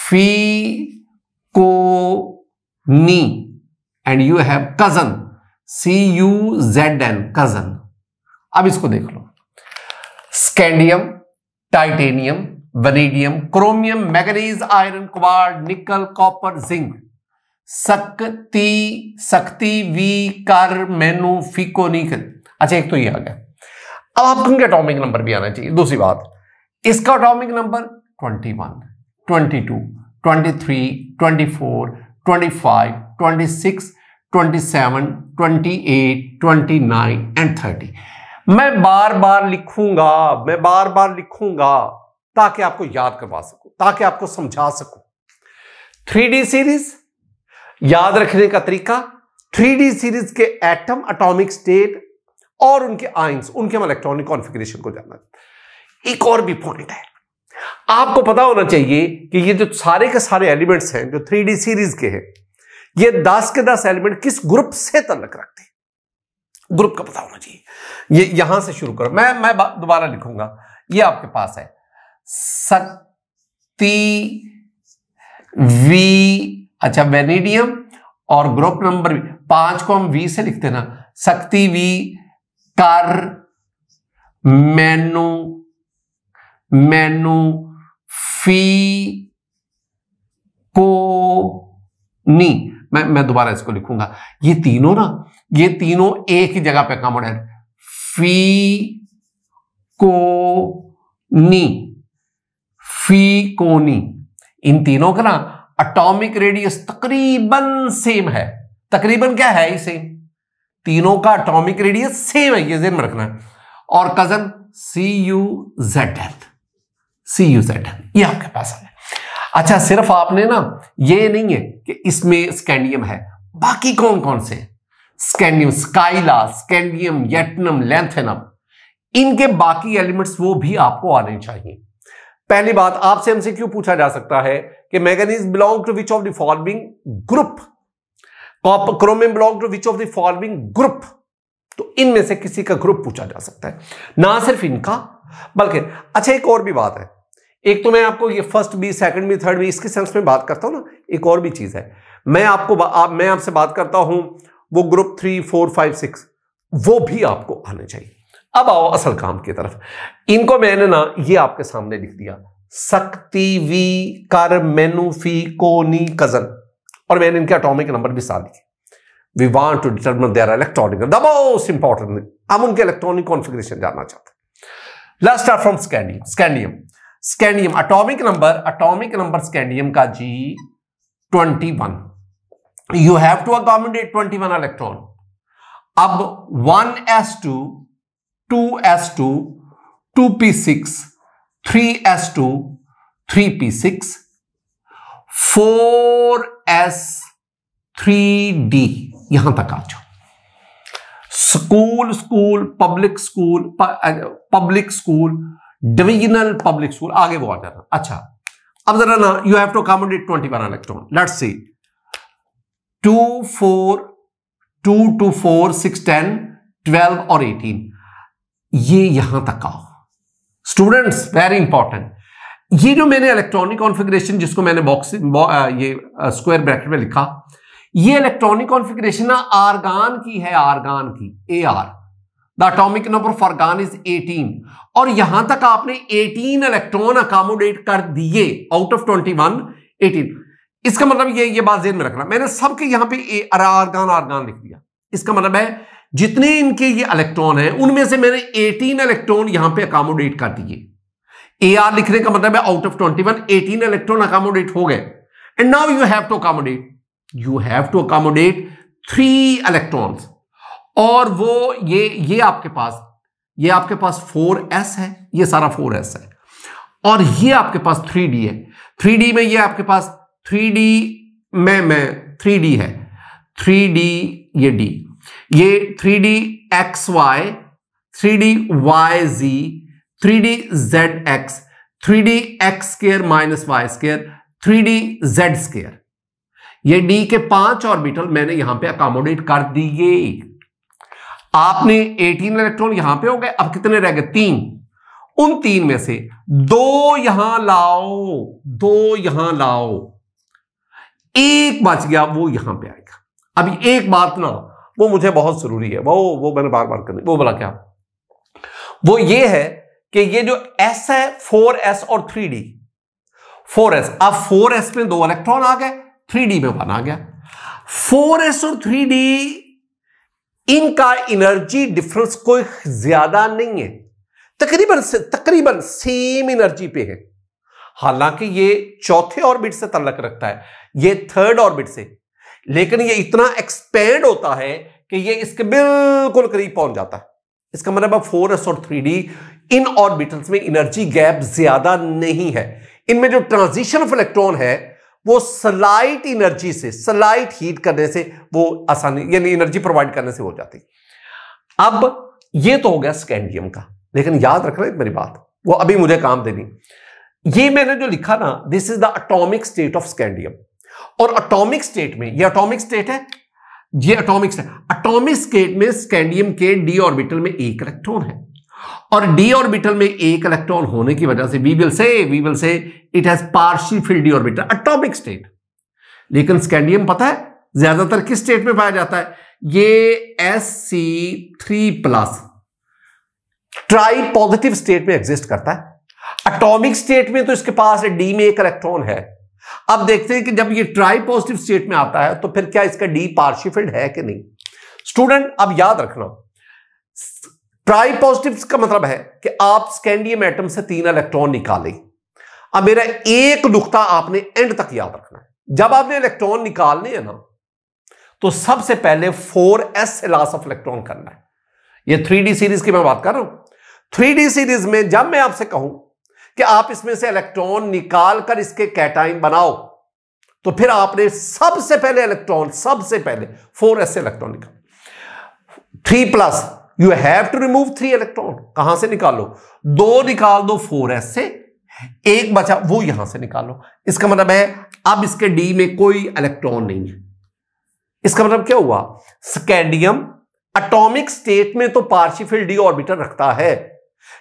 फी को नी and you have cousin C U Z N cousin अब इसको देख लो scandium titanium vanadium chromium manganese iron cobalt nickel copper zinc शक्ति शक्ति वी कर मैनू फीकोनी कर अच्छा एक तो ये आ गया अब आपको उनके अटोमिक नंबर भी आना चाहिए दूसरी बात इसका अटोमिक नंबर 21, 22, 23, 24, 25, 26, 27, 28, 29 एंड 30 मैं बार बार लिखूंगा मैं बार बार लिखूंगा ताकि आपको याद करवा सकूं ताकि आपको समझा सकूं थ्री सीरीज याद रखने का तरीका थ्री सीरीज के एटम अटोमिक स्टेट और उनके आइंस उनके हम इलेक्ट्रॉनिक कॉन्फ़िगरेशन को जानना एक और भी पॉइंट है आपको पता होना चाहिए कि ये जो सारे के सारे एलिमेंट्स हैं जो थ्री सीरीज के हैं ये दस के दस एलिमेंट किस ग्रुप से तलक रखते हैं ग्रुप का पता होना चाहिए ये यहां से शुरू करो मैं मैं दोबारा लिखूंगा ये आपके पास है शक्ति वी अच्छा वेनेडियम और ग्रुप नंबर पांच को हम वी से लिखते ना शक्ति वी कर मैनू मैनू फी को नी मैं मैं दोबारा इसको लिखूंगा ये तीनों ना ये तीनों एक ही जगह पे हैं फी को नी फी को नी इन तीनों का ना अटोमिक रेडियस तकरीबन सेम है तकरीबन क्या है ही सेम तीनों का अटोमिक रेडियस सेम है ये जेन में रखना है और cousin C U Z N C U Z N ये आपके पास आ गया अच्छा सिर्फ आपने ना ये नहीं है कि इसमें स्कैंडियम है बाकी कौन कौन से स्कैंडियम स्काइला स्कैंडियम येटनम लेंथेनम इनके बाकी एलिमेंट्स वो भी आपको आने चाहिए पहली बात आपसे हमसे क्यों पूछा जा सकता है कि manganese belong to which of the following group तो आप chromium belong to which of the following group तो इनमें से किसी का ग्रुप पूछा जा सकता है ना सिर्फ इनका बल्कि अच्छा एक और भी बात है एक तो मैं आपको ये फर्स्ट भी सेकंड भी थर्ड भी इसके सेंस में बात करता हूं ना एक और भी चीज है मैं आपको आप, मैं आपसे बात करता हूं वो group three four five six वो भी आपको आने चाहिए अब आओ असल काम की तरफ इनको मैंने ना ये आपके सामने लिख दिया सकती वी कर मेनुफी कोनी कजन और मैंने इनके अटोमिक नंबर भी साथ लिखे we want to determine their electronic the most important हम उनके इलेक्ट्रॉनिक कॉन्फिग्रेशन जानना चाहते हैं let's start from scandium scandium scandium atomic number atomic number scandium का जी twenty one you have to accommodate twenty one electron अब one S S two two two two P six three S two three P six four S three D यहां तक आ जाओ school school public school public school divisional public school आगे वो आ जाना अच्छा अब जरा ना you have to accommodate twenty one electron let see two four two two four six ten twelve और एटीन ये यहां तक आओ स्टूडेंट्स वेरी इंपॉर्टेंट ये जो मैंने इलेक्ट्रॉनिक कॉन्फ़िगरेशन जिसको मैंने बॉक्स uh, ये स्क्वायर uh, ब्रैकेट में लिखा ये इलेक्ट्रॉनिक कॉन्फ़िगरेशन ना आर्गान की है आर्गान की A R the atomic number of argon is 18 और यहां तक आपने 18 इलेक्ट्रॉन अकोमोडेट कर दिए आउट ऑफ 21 18 इसका मतलब ये ये बात जेन में रखना मैंने सबके यहां पे ए आर्गान आर्गान लिख दिया इसका मतलब है जितने इनके ये इलेक्ट्रॉन है उनमें से मैंने 18 इलेक्ट्रॉन यहां पे अकोमोडेट कर दिए ए आर लिखने का मतलब है out of twenty one eighteen electron accommodate हो गए and now you have to accommodate you have to accommodate three electrons और वो ये ये आपके पास ये आपके पास फोर एस है ये सारा फोर एस है और ये आपके पास थ्री डी है थ्री डी में ये आपके पास थ्री डी में मैं थ्री डी है थ्री डी ये डी ये three D X Y three D Y Z three D Z X three D X square minus Y square three D Z square ये डी के पांच orbital मैंने यहां पे अकोमोडेट कर दिए आपने 18 इलेक्ट्रॉन यहां पे हो गए अब कितने रह गए तीन उन तीन में से दो यहां लाओ दो यहां लाओ एक बच गया वो यहां पे आएगा अब एक बात ना वो मुझे बहुत जरूरी है वो वो मैंने बार बार करनी वो बोला क्या वो ये है कि ये जो एस है फोर एस और थ्री डी फोर एस अब फोर एस में दो इलेक्ट्रॉन आ गए थ्री डी में वन आ गया फोर एस और थ्री डी इनका एनर्जी डिफरेंस कोई ज्यादा नहीं है तकरीबन से तकरीबन सेम एनर्जी पे है हालांकि ये चौथे ऑर्बिट से तलक रखता है ये थर्ड ऑर्बिट से लेकिन ये इतना एक्सपेंड होता है कि ये इसके बिल्कुल करीब पहुंच जाता है इसका मतलब अब फोर एस और थ्री डी इन ऑर्बिटल्स में एनर्जी गैप ज्यादा नहीं है इनमें जो ट्रांजिशन ऑफ इलेक्ट्रॉन है वो स्लाइट एनर्जी से स्लाइट हीट करने से वो आसानी यानी एनर्जी प्रोवाइड करने से हो जाती अब ये तो हो गया स्कैंडियम का लेकिन याद रखना मेरी बात वो अभी मुझे काम देनी ये मैंने जो लिखा ना this is the atomic state of scandium और अटोमिक स्टेट में ये अटोमिक स्टेट है ये अटोमिक्स है अटोमिक स्टेट में स्कैंडियम के डी ऑर्बिटल में एक इलेक्ट्रॉन है और डी ऑर्बिटल में एक इलेक्ट्रॉन होने की वजह से we will say we will say it has partial fill D orbital atomic state लेकिन स्कैंडियम पता है ज्यादातर किस स्टेट में पाया जाता है ये S C three plus tri positive state में एग्जिस्ट करता है अटोमिक स्टेट में तो इसके पास डी में एक इलेक्ट्रॉन है अब देखते हैं कि जब ये ट्राई पॉजिटिव स्टेट में आता है तो फिर क्या इसका डी पार्शिफिल्ड है कि नहीं स्टूडेंट अब याद रखना ट्राई पॉजिटिव का मतलब है कि आप स्कैंडियम एटम से तीन इलेक्ट्रॉन निकाले अब मेरा एक नुकता आपने एंड तक याद रखना है जब आपने इलेक्ट्रॉन निकालने हैं ना तो सबसे पहले four S loss of electron करना है ये थ्री सीरीज की मैं बात कर रहा हूं थ्री सीरीज में जब मैं आपसे कहूं कि आप इसमें से इलेक्ट्रॉन निकाल कर इसके कैटाइन बनाओ तो फिर आपने सबसे पहले इलेक्ट्रॉन सबसे पहले फोर एस इलेक्ट्रॉन निकाल three plus you have to remove three electron कहां से निकालो दो निकाल दो फोर एस से एक बचा वो यहां से निकालो इसका मतलब है अब इसके डी में कोई इलेक्ट्रॉन नहीं है इसका मतलब क्या हुआ स्कैंडियम एटॉमिक स्टेट में तो पार्शिफिल डी ऑर्बिटर रखता है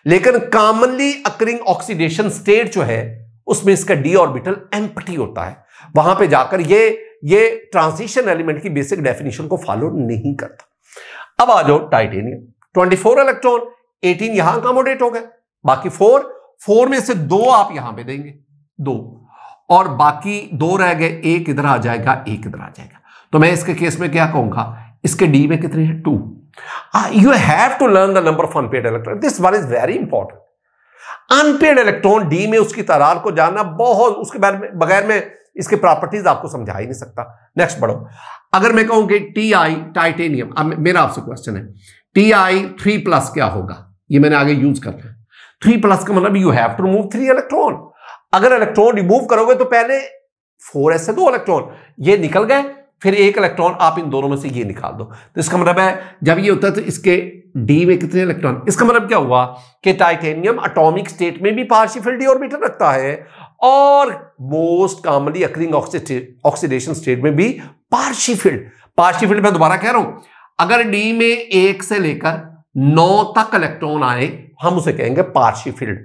लेकिन कॉमनली अक्रिंग ऑक्सीडेशन स्टेट जो है उसमें इसका डी ऑर्बिटल एम्पटी होता है वहां पे जाकर ये ये ट्रांसिशन एलिमेंट की बेसिक डेफिनेशन को फॉलो नहीं करता अब आ जाओ टाइटेनियम 24 इलेक्ट्रॉन 18 यहां अकोमोडेट हो गए बाकी फोर फोर में से दो आप यहां पे देंगे दो और बाकी दो रह गए एक इधर आ जाएगा एक इधर आ जाएगा तो मैं इसके केस में क्या कहूंगा इसके डी में कितने हैं two Uh, you have to learn the number of unpaired electron. This one is very important. Unpaired electron D में उसकी तरार को जानना बहुत उसके बारे में बगैर में इसके प्रॉपर्टीज आपको समझा ही नहीं सकता नेक्स्ट बढ़ो अगर मैं कहूं कि टी आई टाइटेनियम अब मेरा आपसे क्वेश्चन है टी आई थ्री प्लस क्या होगा ये मैंने आगे यूज करना है थ्री प्लस का मतलब you have to remove three electron अगर इलेक्ट्रॉन रिमूव करोगे तो पहले फोर एस से दो इलेक्ट्रॉन ये निकल गए फिर एक इलेक्ट्रॉन आप इन दोनों में से ये निकाल दो तो इसका मतलब है जब ये होता है तो इसके डी में कितने इलेक्ट्रॉन इसका मतलब क्या हुआ कि टाइटेनियम अटोमिक स्टेट में भी पार्शिफिल्डी ऑर्बिटल रखता है और most commonly occurring oxidation state में भी पार्शिफिल्ड पार्शिफिल्ड में दोबारा कह रहा हूं अगर डी में एक से लेकर नौ तक इलेक्ट्रॉन आए हम उसे कहेंगे पार्शिफिल्ड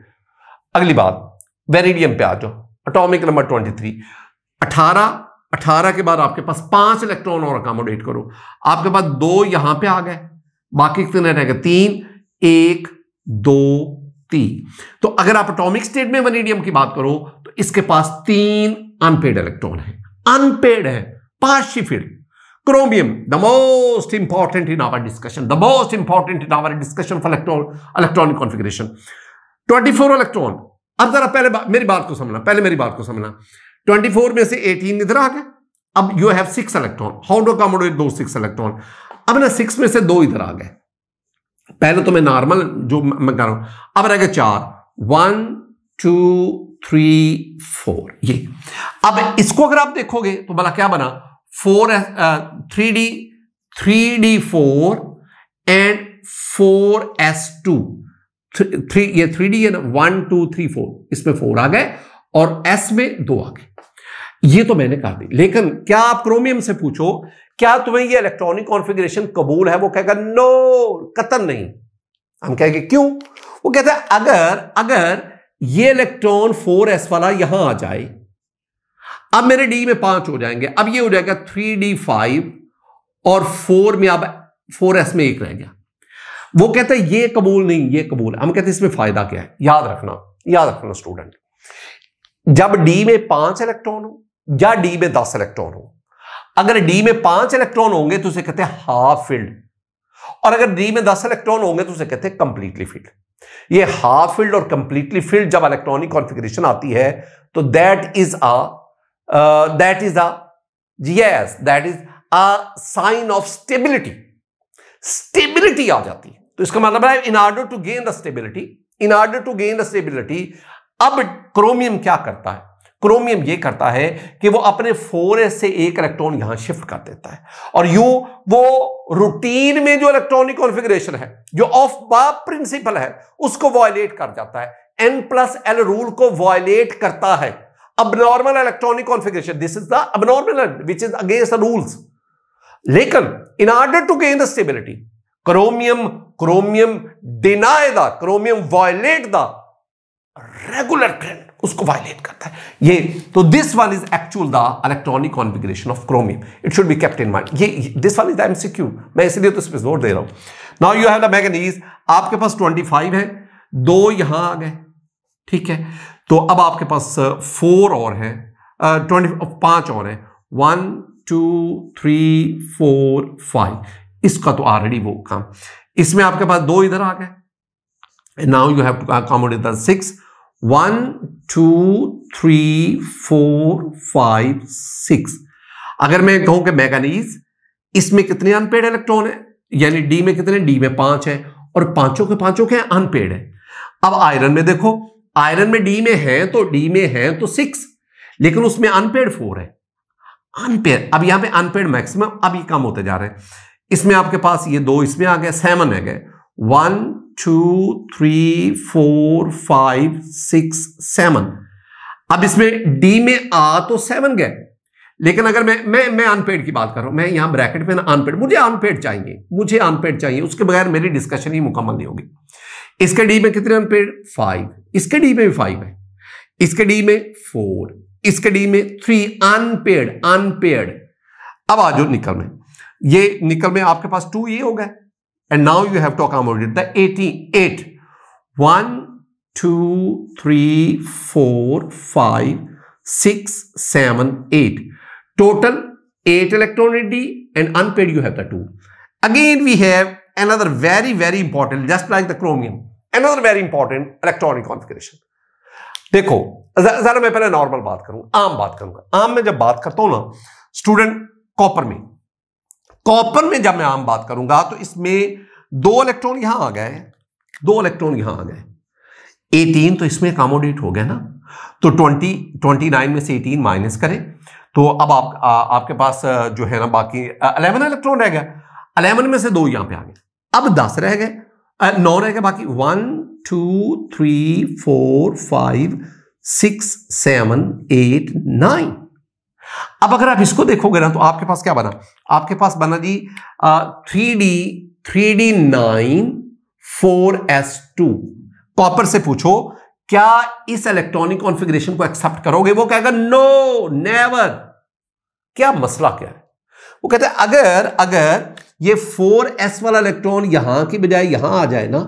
अगली बात वेरिडियम पे आ जाओ अटोमिक नंबर ट्वेंटी थ्री अठारह 18 के बाद आपके पास पांच इलेक्ट्रॉन और अकोमोडेट करो आपके पास दो यहां पे आ गए बाकी कितने रह गए तीन एक दो तीन तो अगर आप अटोमिक स्टेट में वनीडियम की बात करो तो इसके पास तीन अनपेड इलेक्ट्रॉन है अनपेड है partial filled chromium the most important in our discussion the most important in our discussion for electron electronic configuration twenty electron अब जरा पहले बा, मेरी बात को समझना पहले मेरी बात को समझना ट्वेंटी फोर में से एटीन इधर आ गए अब you have six electron how do accommodate दो सिक्स इलेक्ट्रॉन अब ना सिक्स में से दो इधर आ गए पहले तो मैं नॉर्मल जो मैं कर रहा हूं अब रह गए चार वन टू थ्री फोर ये अब इसको अगर आप देखोगे तो भला क्या बना four three d three D four and four s two three ये थ्री डी है ना वन टू थ्री फोर इसमें फोर आ गए और एस में दो आ गए ये तो मैंने कहा दी लेकिन क्या आप क्रोमियम से पूछो क्या तुम्हें ये इलेक्ट्रॉनिक कॉन्फ़िगरेशन कबूल है वो कहेगा नो कतन नहीं हम कहेंगे क्यों वो कहता है अगर अगर ये इलेक्ट्रॉन फोर एस वाला यहां आ जाए अब मेरे डी में पांच हो जाएंगे अब ये हो जाएगा थ्री डी फाइव और फोर में अब फोर एस में एक रह गया वो कहता है ये कबूल नहीं ये कबूल हम कहते इसमें फायदा क्या है याद रखना याद रखना स्टूडेंट जब डी में पांच इलेक्ट्रॉन हो या डी में दस इलेक्ट्रॉन हो अगर डी में पांच इलेक्ट्रॉन होंगे तो उसे कहते हैं हाफ फील्ड और अगर डी में दस इलेक्ट्रॉन होंगे तो उसे कहते हैं कंप्लीटली फील्ड ये हाफ फील्ड और कंप्लीटली फील्ड जब इलेक्ट्रॉनिक कॉन्फ़िगरेशन आती है तो that is a that is a yes that is a sign of stability stability आ जाती है तो इसका मतलब है in order to gain the stability in order to gain the stability अब क्रोमियम क्या करता है क्रोमियम ये करता है कि वो अपने फोर से एक इलेक्ट्रॉन यहां शिफ्ट कर देता है और यू वो रूटीन में जो इलेक्ट्रॉनिक कॉन्फ़िगरेशन है जो ऑफ बाप प्रिंसिपल है उसको वॉयलेट कर जाता है एन प्लस एल रूल को वॉयलेट करता है abnormal electronic configuration this is the abnormal which is against the rules लेकिन in order to gain the stability chromium chromium deny the chromium violate the regular trend उसको violate करता है ये तो this one is actual the electronic configuration of chromium it should be kept in mind ये this one is MCQ मैं इसलिए तो इस पर जोर दे रहा हूं now you have the manganese आपके पास 25 है दो यहां आ गए ठीक है तो अब आपके पास फोर uh, और है ट्वेंटी uh, uh, पांच और है one two three four five इसका तो ऑलरेडी वो काम इसमें आपके पास दो इधर आ गए now you have to accommodate the six one two three four five six अगर मैं कहूं कि मैगानीज इसमें कितने अनपेड इलेक्ट्रॉन है यानी डी में कितने डी में पांच है और पांचों के पांचों के अनपेड है अब आयरन में देखो आयरन में डी में है तो डी में है तो सिक्स लेकिन उसमें अनपेड फोर है अनपेड अब यहां पे अनपेड मैक्सिमम अब ये कम होते जा रहे हैं इसमें आपके पास ये दो इसमें आ गए सेवन है गए one two three four five six seven अब इसमें डी में आ तो सेवन गए लेकिन अगर मैं मैं मैं अनपेड की बात कर रहा हूं मैं यहां ब्रैकेट में अनपेड मुझे अनपेड चाहिए मुझे अनपेड चाहिए उसके बगैर मेरी डिस्कशन ही मुकम्मल नहीं होगी इसके डी में कितने अनपेड फाइव इसके डी में भी फाइव है इसके डी में फोर इसके डी में थ्री अनपेड अनपेड अब आ जाओ निकल में ये निकल में आपके पास टू ये हो गया And now you have to accommodate the 88. 1, 2, 3, 4, 5, 6, 7, 8. Total 8 electron in D and unpaired you have the 2. Again we have another very very important just like the chromium. Another very important electronic configuration. देखो जरा मैं पहले normal बात करूं आम बात करूंगा आम में जब बात करता हूं ना स्टूडेंट कॉपर में कॉपर में जब मैं आम बात करूंगा तो इसमें दो इलेक्ट्रॉन यहां आ गए दो इलेक्ट्रॉन यहां आ गए एटीन तो इसमें अकोमोडेट हो गया ना तो ट्वेंटी ट्वेंटी नाइन में से एटीन माइनस करें तो अब आप आ, आपके पास जो है ना बाकी अलेवन इलेक्ट्रॉन रह गया अलेवन में से दो यहां पे आ गए अब दस रह गए नौ रह गए बाकी one two three four five six seven eight nine अब अगर आप इसको देखोगे ना तो आपके पास क्या बना आपके पास बना जी three d three d nine four s two copper से पूछो क्या इस इलेक्ट्रॉनिक कॉन्फ़िगरेशन को एक्सेप्ट करोगे वो कहेगा नो नेवर क्या मसला क्या है वो कहते हैं अगर अगर ये 4s वाला इलेक्ट्रॉन यहां की बजाय यहां आ जाए ना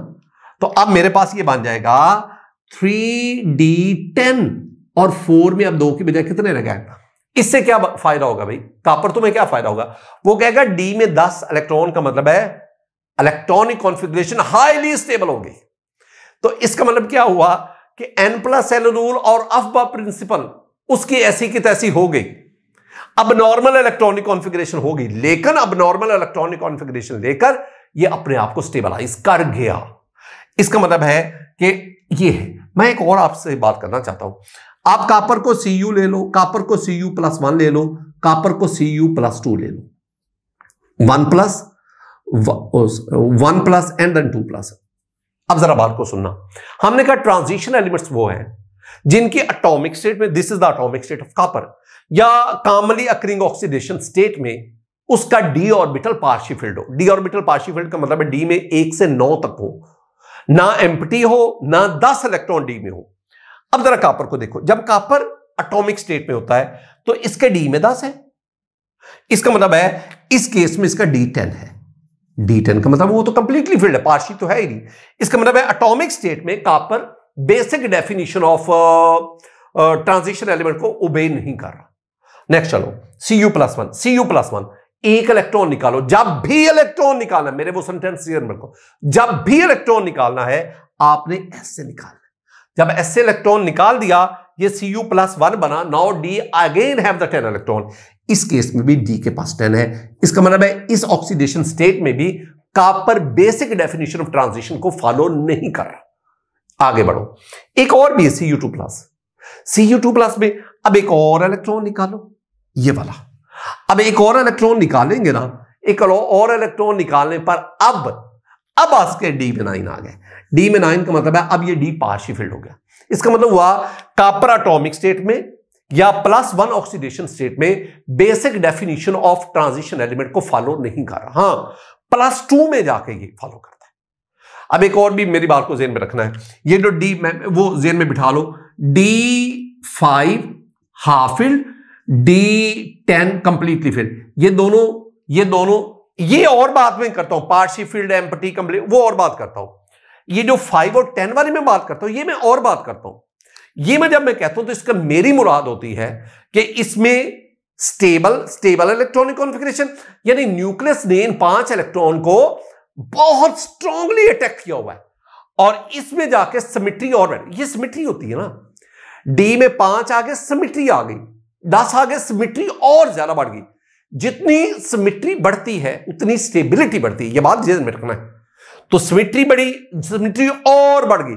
तो अब मेरे पास ये बन जाएगा 3d10 और 4 में अब दो की बजाय कितने रह गए इससे क्या फायदा होगा भाई कापर तुम्हें क्या फायदा होगा वो कहेगा डी में दस इलेक्ट्रॉन का मतलब है इलेक्ट्रॉनिक कॉन्फ़िगरेशन हाईली स्टेबल हो गई तो इसका मतलब क्या हुआ कि एन प्लस एल रूल और अफबा प्रिंसिपल उसकी ऐसी की तैसी हो गई अब नॉर्मल इलेक्ट्रॉनिक कॉन्फिग्रेशन हो गई लेकिन अब नॉर्मल इलेक्ट्रॉनिक कॉन्फिग्रेशन लेकर ये अपने आप को स्टेबलाइज कर गया इसका मतलब है कि ये है मैं एक और आपसे बात करना चाहता हूं आप कापर को सी यू ले लो कापर को सी यू प्लस वन ले लो कापर को सी यू प्लस टू ले लो one plus one plus and then two plus अब जरा बात को सुनना हमने कहा ट्रांजिशन एलिमेंट्स वो हैं जिनकी अटोमिक स्टेट में this is the atomic state of copper या कामली अक्रिंग ऑक्सीडेशन स्टेट में उसका डी ऑर्बिटल पार्शी फील्ड हो डी ऑर्बिटल पार्शी फील्ड का मतलब है डी में एक से नौ तक हो ना एम्पटी हो ना दस इलेक्ट्रॉन डी में हो अब जरा कापर को देखो जब कापर अटोमिक स्टेट में होता है तो इसके डी में दस है इसका मतलब है इस केस में इसका डी टेन है डी टेन का मतलब वो तो कंप्लीटली फील्ड है पार्शी तो है ही नहीं इसका मतलब है अटोमिक स्टेट में copper basic definition of transition element को ओबे नहीं कर रहा नेक्स्ट चलो C U plus one C U plus one एक इलेक्ट्रॉन निकालो जब भी इलेक्ट्रॉन निकालना मेरे वो सेंटेंस क्लियर रखो जब भी इलेक्ट्रॉन निकालना है आपने ऐसे से निकालना जब ऐसे इलेक्ट्रॉन निकाल दिया ये सी यू प्लस वन बना now d again have the ten electron इस केस में भी डी के पास टेन है इसका मतलब है इस ऑक्सीडेशन स्टेट में भी copper basic definition of transition को फॉलो नहीं कर रहा आगे बढ़ो एक और भी है C U two plus C U two plus में अब एक और इलेक्ट्रॉन निकालो ये वाला अब एक और इलेक्ट्रॉन निकालेंगे ना एक और इलेक्ट्रॉन निकालने पर अब अब आज के डी में नाइन आ गए डी में नाइन का मतलब है अब ये डी पार्शी फील्ड हो गया इसका मतलब हुआ कापर अटोमिक स्टेट में या प्लस वन ऑक्सीडेशन स्टेट में basic definition of transition element को फॉलो नहीं कर रहा हाँ प्लस टू में जाके ये फॉलो करता है अब एक और भी मेरी बात को जेन में रखना है ये जो डी वो जेन में बिठा लो d five half filled d ten completely फिर ये दोनों ये दोनों ये और बात में करता हूं पार्टशिप फील्ड एम्पटी कंप्लीट वो और बात करता हूं ये जो फाइव और टेन वाली में बात करता हूं ये मैं और बात करता हूं ये मैं जब मैं कहता हूं तो इसका मेरी मुराद होती है कि इसमें स्टेबल स्टेबल इलेक्ट्रॉनिक कॉन्फिग्रेशन यानी न्यूक्लियस ने इन पांच इलेक्ट्रॉन को बहुत स्ट्रांगली अटैक किया हुआ है और इसमें जाके सिमिट्री और ये सिमिट्री होती है ना डी में पांच आगे सिमिट्री आ गई दस आगे सिमिट्री और ज्यादा बढ़ गई जितनी सिमिट्री बढ़ती है उतनी स्टेबिलिटी बढ़ती है यह बात जेन में रखना है तो सिमिट्री बढ़ी सिमिट्री और बढ़ गई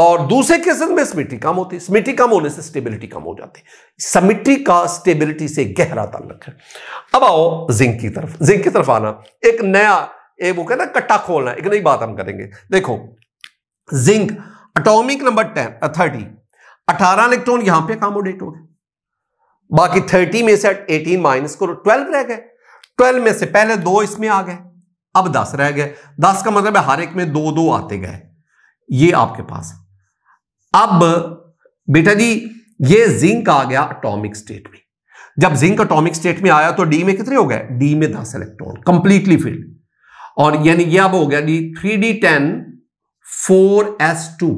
और दूसरे केसेस में सिमिट्री कम होती है सिमिट्री कम होने से स्टेबिलिटी कम हो जाती है सिमिट्री का स्टेबिलिटी से गहरा ताल्लुक है अब आओ जिंक की तरफ जिंक की तरफ आना एक नया ए, वो कहना कट्टा खोलना एक नई बात हम करेंगे देखो zinc atomic number ten thirty अठारह इलेक्ट्रॉन यहां पे अकोमोडेट हो गए बाकी थर्टी में से एटीन माइनस करो ट्वेल्व रह गए ट्वेल्व में से पहले दो इसमें आ गए अब दस रह गए दस का मतलब है हर एक में दो दो आते गए ये आपके पास अब बेटा जी ये जिंक आ गया अटोमिक स्टेट में जब जिंक अटोमिक स्टेट में आया तो डी में कितने हो गए डी में दस इलेक्ट्रॉन कंप्लीटली फिल्ड और यानी ये अब हो गया d three d ten four s two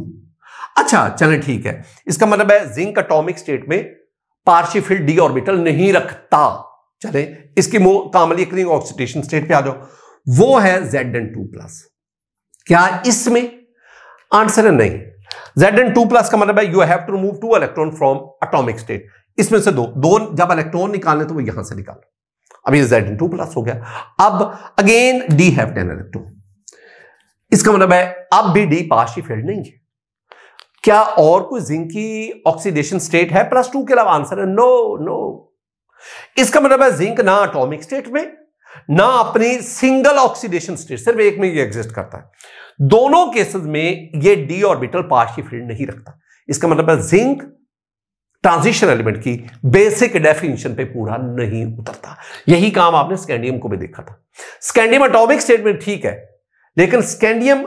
अच्छा चले ठीक है इसका मतलब है जिंक अटोमिक स्टेट में पार्शी फील्ड डी ऑर्बिटल नहीं रखता चले इसकी कामली ऑक्सीडेशन स्टेट पे आ जाओ वो है जेड एन टू प्लस क्या इसमें आंसर है नहीं जेड एन टू प्लस का मतलब है you have to remove two electron from atomic state इसमें से दो दो जब इलेक्ट्रॉन निकालने तो वो यहां से निकालो अब ये जेड एन टू प्लस हो गया अब again d have ten electron इसका मतलब है अब भी डी पार्शी फील्ड नहीं है क्या और कोई जिंक की ऑक्सीडेशन स्टेट है प्लस टू के अलावा आंसर है नो नो इसका मतलब है जिंक ना अटोमिक स्टेट में ना अपनी सिंगल ऑक्सीडेशन स्टेट सिर्फ एक में ये एग्जिस्ट करता है दोनों केसेस में ये डी ऑर्बिटल पार्श की फील्ड नहीं रखता इसका मतलब है जिंक ट्रांजिशन एलिमेंट की बेसिक डेफिनेशन पे पूरा नहीं उतरता यही काम आपने स्कैंडियम को भी देखा था स्कैंडियम अटोमिक स्टेट में ठीक है लेकिन स्कैंडियम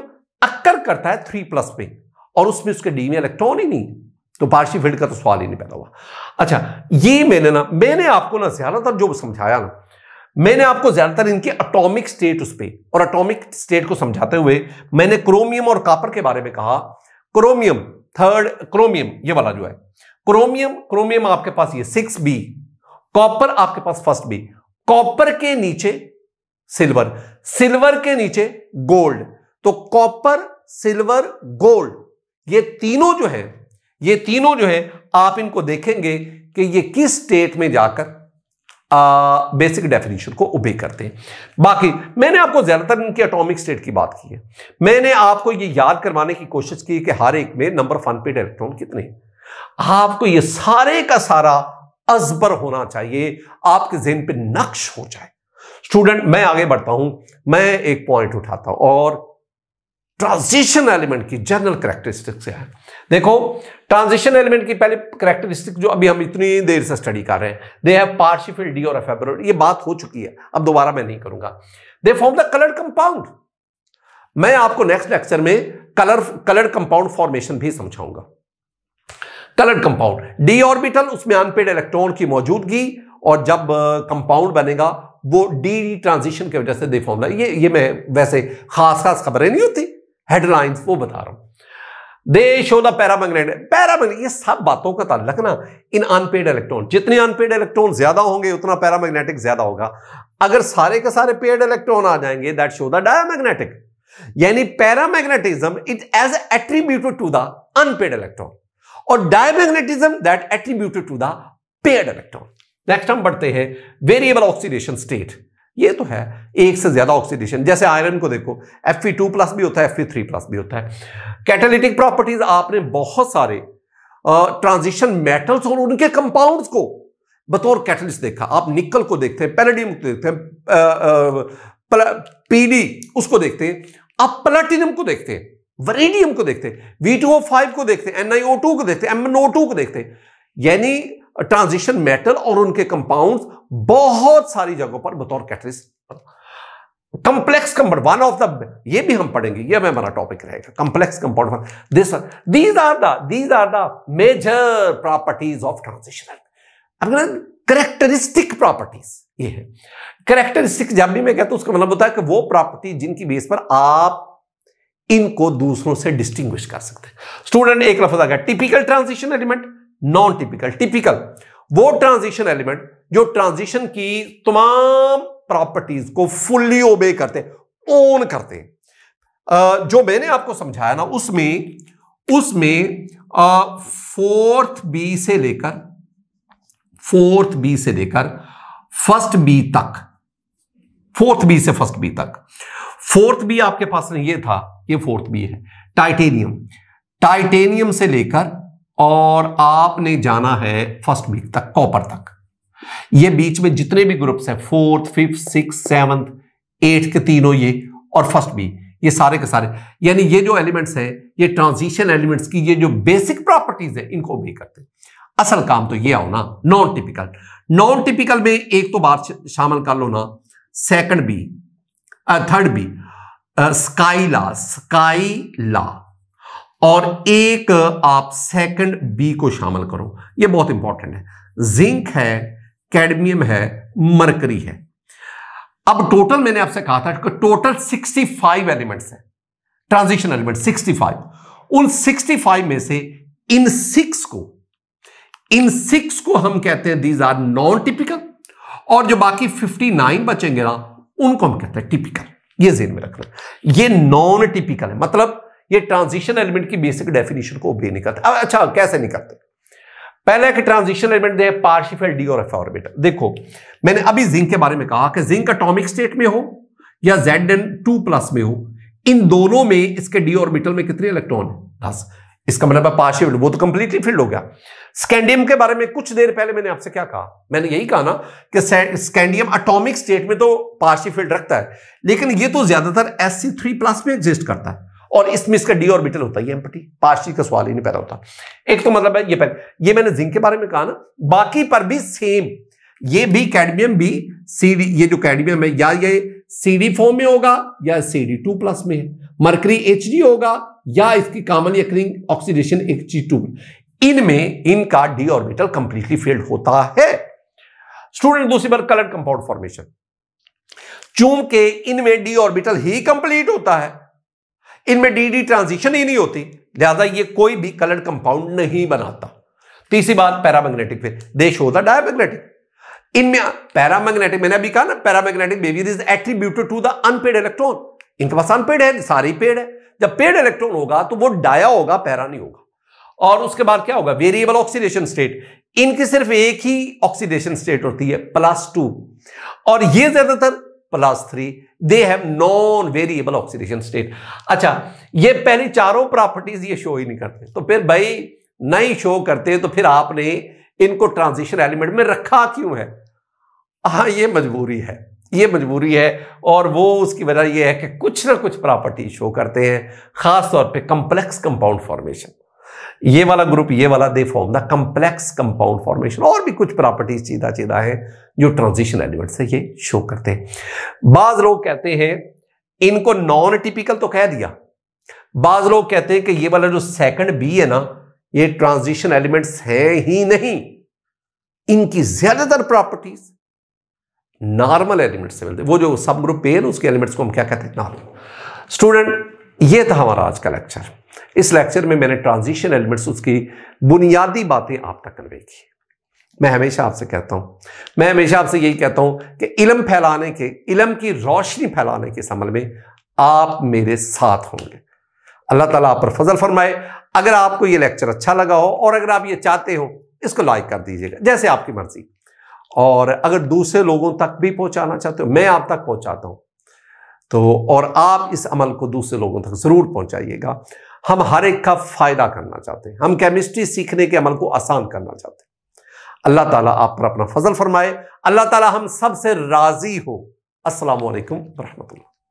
अक्कर करता है थ्री प्लस में और उसमें उसके डी में इलेक्ट्रॉन ही नहीं तो पार्शी फील्ड का तो सवाल ही नहीं पैदा हुआ अच्छा ये मैंने ना मैंने आपको ना ज्यादातर जो समझाया ना मैंने आपको ज्यादातर इनके अटोमिक स्टेट उस पर और अटोमिक स्टेट को समझाते हुए मैंने क्रोमियम और कापर के बारे में कहा क्रोमियम थर्ड क्रोमियम ये वाला जो है क्रोमियम क्रोमियम आपके पास ये सिक्स बी कॉपर आपके पास फर्स्ट बी कॉपर के नीचे सिल्वर सिल्वर के नीचे गोल्ड तो कॉपर सिल्वर गोल्ड ये तीनों जो है ये तीनों जो है आप इनको देखेंगे कि ये किस स्टेट में जाकर आ, बेसिक डेफिनेशन को उबे करते हैं बाकी मैंने आपको ज़्यादातर इनकी एटॉमिक स्टेट की बात की है मैंने आपको ये याद करवाने की कोशिश की कि हर एक में नंबर फन पे इलेक्ट्रॉन कितने हैं आपको ये सारे का सारा अजबर होना चाहिए आपके जेन पे नक्श हो जाए स्टूडेंट मैं आगे बढ़ता हूं मैं एक पॉइंट उठाता हूं और ट्रांजिशन एलिमेंट की जनरल करेक्टरिस्टिक्स है देखो ट्रांजिशन एलिमेंट की पहले करेक्टरिस्टिक जो अभी हम इतनी देर से स्टडी कर रहे हैं दे हैव पार्शिफिल डी और एफेबर ये बात हो चुकी है अब दोबारा मैं नहीं करूंगा they form the colour compound मैं आपको नेक्स्ट लेक्चर में कलर कलर कंपाउंड फॉर्मेशन भी समझाऊंगा कलर कंपाउंड डी ऑर्बिटल उसमें अनपेड इलेक्ट्रॉन की मौजूदगी और जब कंपाउंड uh, बनेगा वो डी ट्रांजिशन की वजह से दे फॉर्म ये ये मैं वैसे खास खास खबरें नहीं होती हेडलाइंस वो बता रहा हूं देश शो द पैरामैग्नेट पैरामैग्नेट ये सब बातों का ताल्लक ना इन अनपेड इलेक्ट्रॉन जितने अनपेड इलेक्ट्रॉन ज्यादा होंगे उतना पैरामैग्नेटिक ज्यादा होगा अगर सारे के सारे पेड इलेक्ट्रॉन आ जाएंगे दैट शो द डायमैग्नेटिक यानी paramagnetism it is attributed to the unpaired electron और diamagnetism that attributed to the paired electron next हम बढ़ते हैं वेरिएबल ऑक्सीडेशन स्टेट ये तो है एक से ज्यादा ऑक्सीडेशन जैसे आयरन को देखो एफ टू प्लस भी होता है एफ थ्री प्लस भी होता है कैटेलिटिक प्रॉपर्टीज आपने बहुत सारे ट्रांजिशन मेटल्स और उनके कंपाउंड्स को बतौर कैटलिस्ट देखा आप निकल को देखते हैं पेलेडियम को देखते हैं पीडी उसको देखते हैं आप प्लेटिनियम को देखते हैं वरेडियम को देखते हैं वी फाइव को देखते हैं एनआईओ टू को देखते हैं एमएनओ को देखते हैं यानी ट्रांजिशन मेटल और उनके कंपाउंड्स बहुत सारी जगहों पर बतौर catalyst complex compound one of the ये भी हम पढ़ेंगे ये मैं हमारा टॉपिक रहेगा complex compound one this these are the these are the major properties of transitional अगर करेक्टरिस्टिक प्रॉपर्टीज ये है करेक्टरिस्टिक जब भी मैं कहता हूं उसका मतलब होता है कि वो प्रॉपर्टी जिनकी बेस पर आप इनको दूसरों से डिस्टिंग्विश कर सकते हैं स्टूडेंट एक लफ्ज आ गया typical transition element non typical typical वो ट्रांजिशन एलिमेंट जो ट्रांजिशन की तमाम प्रॉपर्टीज को फुल्ली ओबे करते ओन करते जो मैंने आपको समझाया ना उसमें उसमें फोर्थ बी से लेकर फोर्थ बी से लेकर फर्स्ट बी तक फोर्थ बी से फर्स्ट बी तक फोर्थ बी आपके पास नहीं ये था ये फोर्थ बी है टाइटेनियम टाइटेनियम से लेकर और आपने जाना है फर्स्ट वीक तक कॉपर तक ये बीच में जितने भी ग्रुप्स हैं fourth fifth six seventh eighth के तीनों ये और फर्स्ट बी ये सारे के सारे यानी ये जो एलिमेंट्स हैं ये ट्रांजिशन एलिमेंट्स की ये जो बेसिक प्रॉपर्टीज है इनको भी करते हैं असल काम तो ये आओ ना नॉन टिपिकल नॉन टिपिकल में एक तो बार शामिल कर लो ना सेकंड बी थर्ड बी स्काई ला स्काई ला और एक आप सेकंड बी को शामिल करो ये बहुत इंपॉर्टेंट है जिंक है कैडमियम है मरकरी है अब टोटल मैंने आपसे कहा था कि टोटल 65 एलिमेंट्स हैं ट्रांजिशन एलिमेंट 65 उन 65 में से इन सिक्स को इन सिक्स को हम कहते हैं दीज आर नॉन टिपिकल और जो बाकी 59 बचेंगे ना उनको हम कहते हैं टिपिकल ये जेन में रखना ये नॉन टिपिकल है मतलब ये ट्रांजिशन एलिमेंट की बेसिक डेफिनेशन को ओबे नहीं करते अच्छा कैसे नहीं करते पहला एक transition element they partially filled d और एफ ऑर्बिटल देखो मैंने अभी जिंक के बारे में कहा कि जिंक अटोमिक स्टेट में हो या जेड एन टू प्लस में हो इन दोनों में इसके डी ऑर्बिटल में कितने इलेक्ट्रॉन है दस इसका मतलब है वो तो कंप्लीटली फिल्ड हो गया स्कैंडियम के बारे में कुछ देर पहले मैंने आपसे क्या कहा मैंने यही कहा ना कि स्कैंडियम अटोमिक स्टेट में तो पार्शियल फील्ड रखता है लेकिन ये तो ज्यादातर एस सी थ्री प्लस में एग्जिस्ट करता है और इसमें इसका डी ऑर्बिटल होता है एम्पटी पास चीज का सवाल ही नहीं पैदा होता एक तो मतलब है ये पैदा ये मैंने जिंक के बारे में कहा ना बाकी पर भी सेम ये भी कैडमियम भी सीडी ये जो कैडमियम है या ये सीडी फोर में होगा या सीडी टू प्लस में है मरकरी एच होगा या इसकी कामनली अक्रिंग ऑक्सीडेशन एक एच टू इनमें इनका डी ऑर्बिटल कंप्लीटली फेल्ड होता है स्टूडेंट दूसरी बार कलर कंपाउंड फॉर्मेशन चूंकि इनमें डी ऑर्बिटल ही कंप्लीट होता है इनमें डी डी ट्रांजिशन ही नहीं होती लिहाजा ये कोई भी कलर कंपाउंड नहीं बनाता तीसरी बात पैरामैग्नेटिक फिर देश होता द डायमैग्नेटिक इनमें पैरामैग्नेटिक मैंने अभी कहा ना paramagnetic baby is attributed to the unpaired electron इनके पास अनपेड है सारी पेड है जब पेड इलेक्ट्रॉन होगा तो वो डाया होगा पैरा नहीं होगा और उसके बाद क्या होगा वेरिएबल ऑक्सीडेशन स्टेट इनकी सिर्फ एक ही ऑक्सीडेशन स्टेट होती है प्लस टू और ये ज्यादातर plus three they have non variable oxidation state अच्छा ये पहली चारों प्रॉपर्टीज ये शो ही नहीं करते तो फिर भाई नहीं शो करते तो फिर आपने इनको ट्रांजिशन एलिमेंट में रखा क्यों है हाँ ये मजबूरी है ये मजबूरी है और वो उसकी वजह यह है कि कुछ ना कुछ प्रॉपर्टी शो करते हैं खास तौर पे कंप्लेक्स कंपाउंड फॉर्मेशन ये वाला ग्रुप ये वाला they form the complex compound formation और भी कुछ प्रॉपर्टीज चीदा चीदा है जो ट्रांजिशन एलिमेंट से ये शो करते हैं बाज लोग कहते हैं इनको नॉन टिपिकल तो कह दिया बाज लोग कहते हैं कि ये वाला जो सेकंड बी है ना ये ट्रांजिशन एलिमेंट्स है ही नहीं इनकी ज्यादातर प्रॉपर्टीज नॉर्मल एलिमेंट से मिलते वो जो सब ग्रुप ए उसके एलिमेंट्स को हम क्या कहते हैं नॉर्मल स्टूडेंट ये था हमारा आज का लेक्चर इस लेक्चर में मैंने ट्रांजिशन एलिमेंट्स उसकी बुनियादी बातें आप तक कन्वे की मैं हमेशा आपसे कहता हूं मैं हमेशा आपसे यही कहता हूं कि इलम फैलाने के इलम की रोशनी फैलाने के समल में आप मेरे साथ होंगे अल्लाह ताला आप पर फजल फरमाए अगर आपको ये लेक्चर अच्छा लगा हो और अगर आप ये चाहते हो इसको लाइक कर दीजिएगा जैसे आपकी मर्जी और अगर दूसरे लोगों तक भी पहुंचाना चाहते हो मैं आप तक पहुंचाता हूं तो और आप इस अमल को दूसरे लोगों तक ज़रूर पहुंचाइएगा हम हर एक का फायदा करना चाहते हैं हम केमिस्ट्री सीखने के अमल को आसान करना चाहते हैं अल्लाह ताला आप पर अपना फजल फरमाए अल्लाह ताला हम सबसे राजी हो अस्सलाम वालेकुम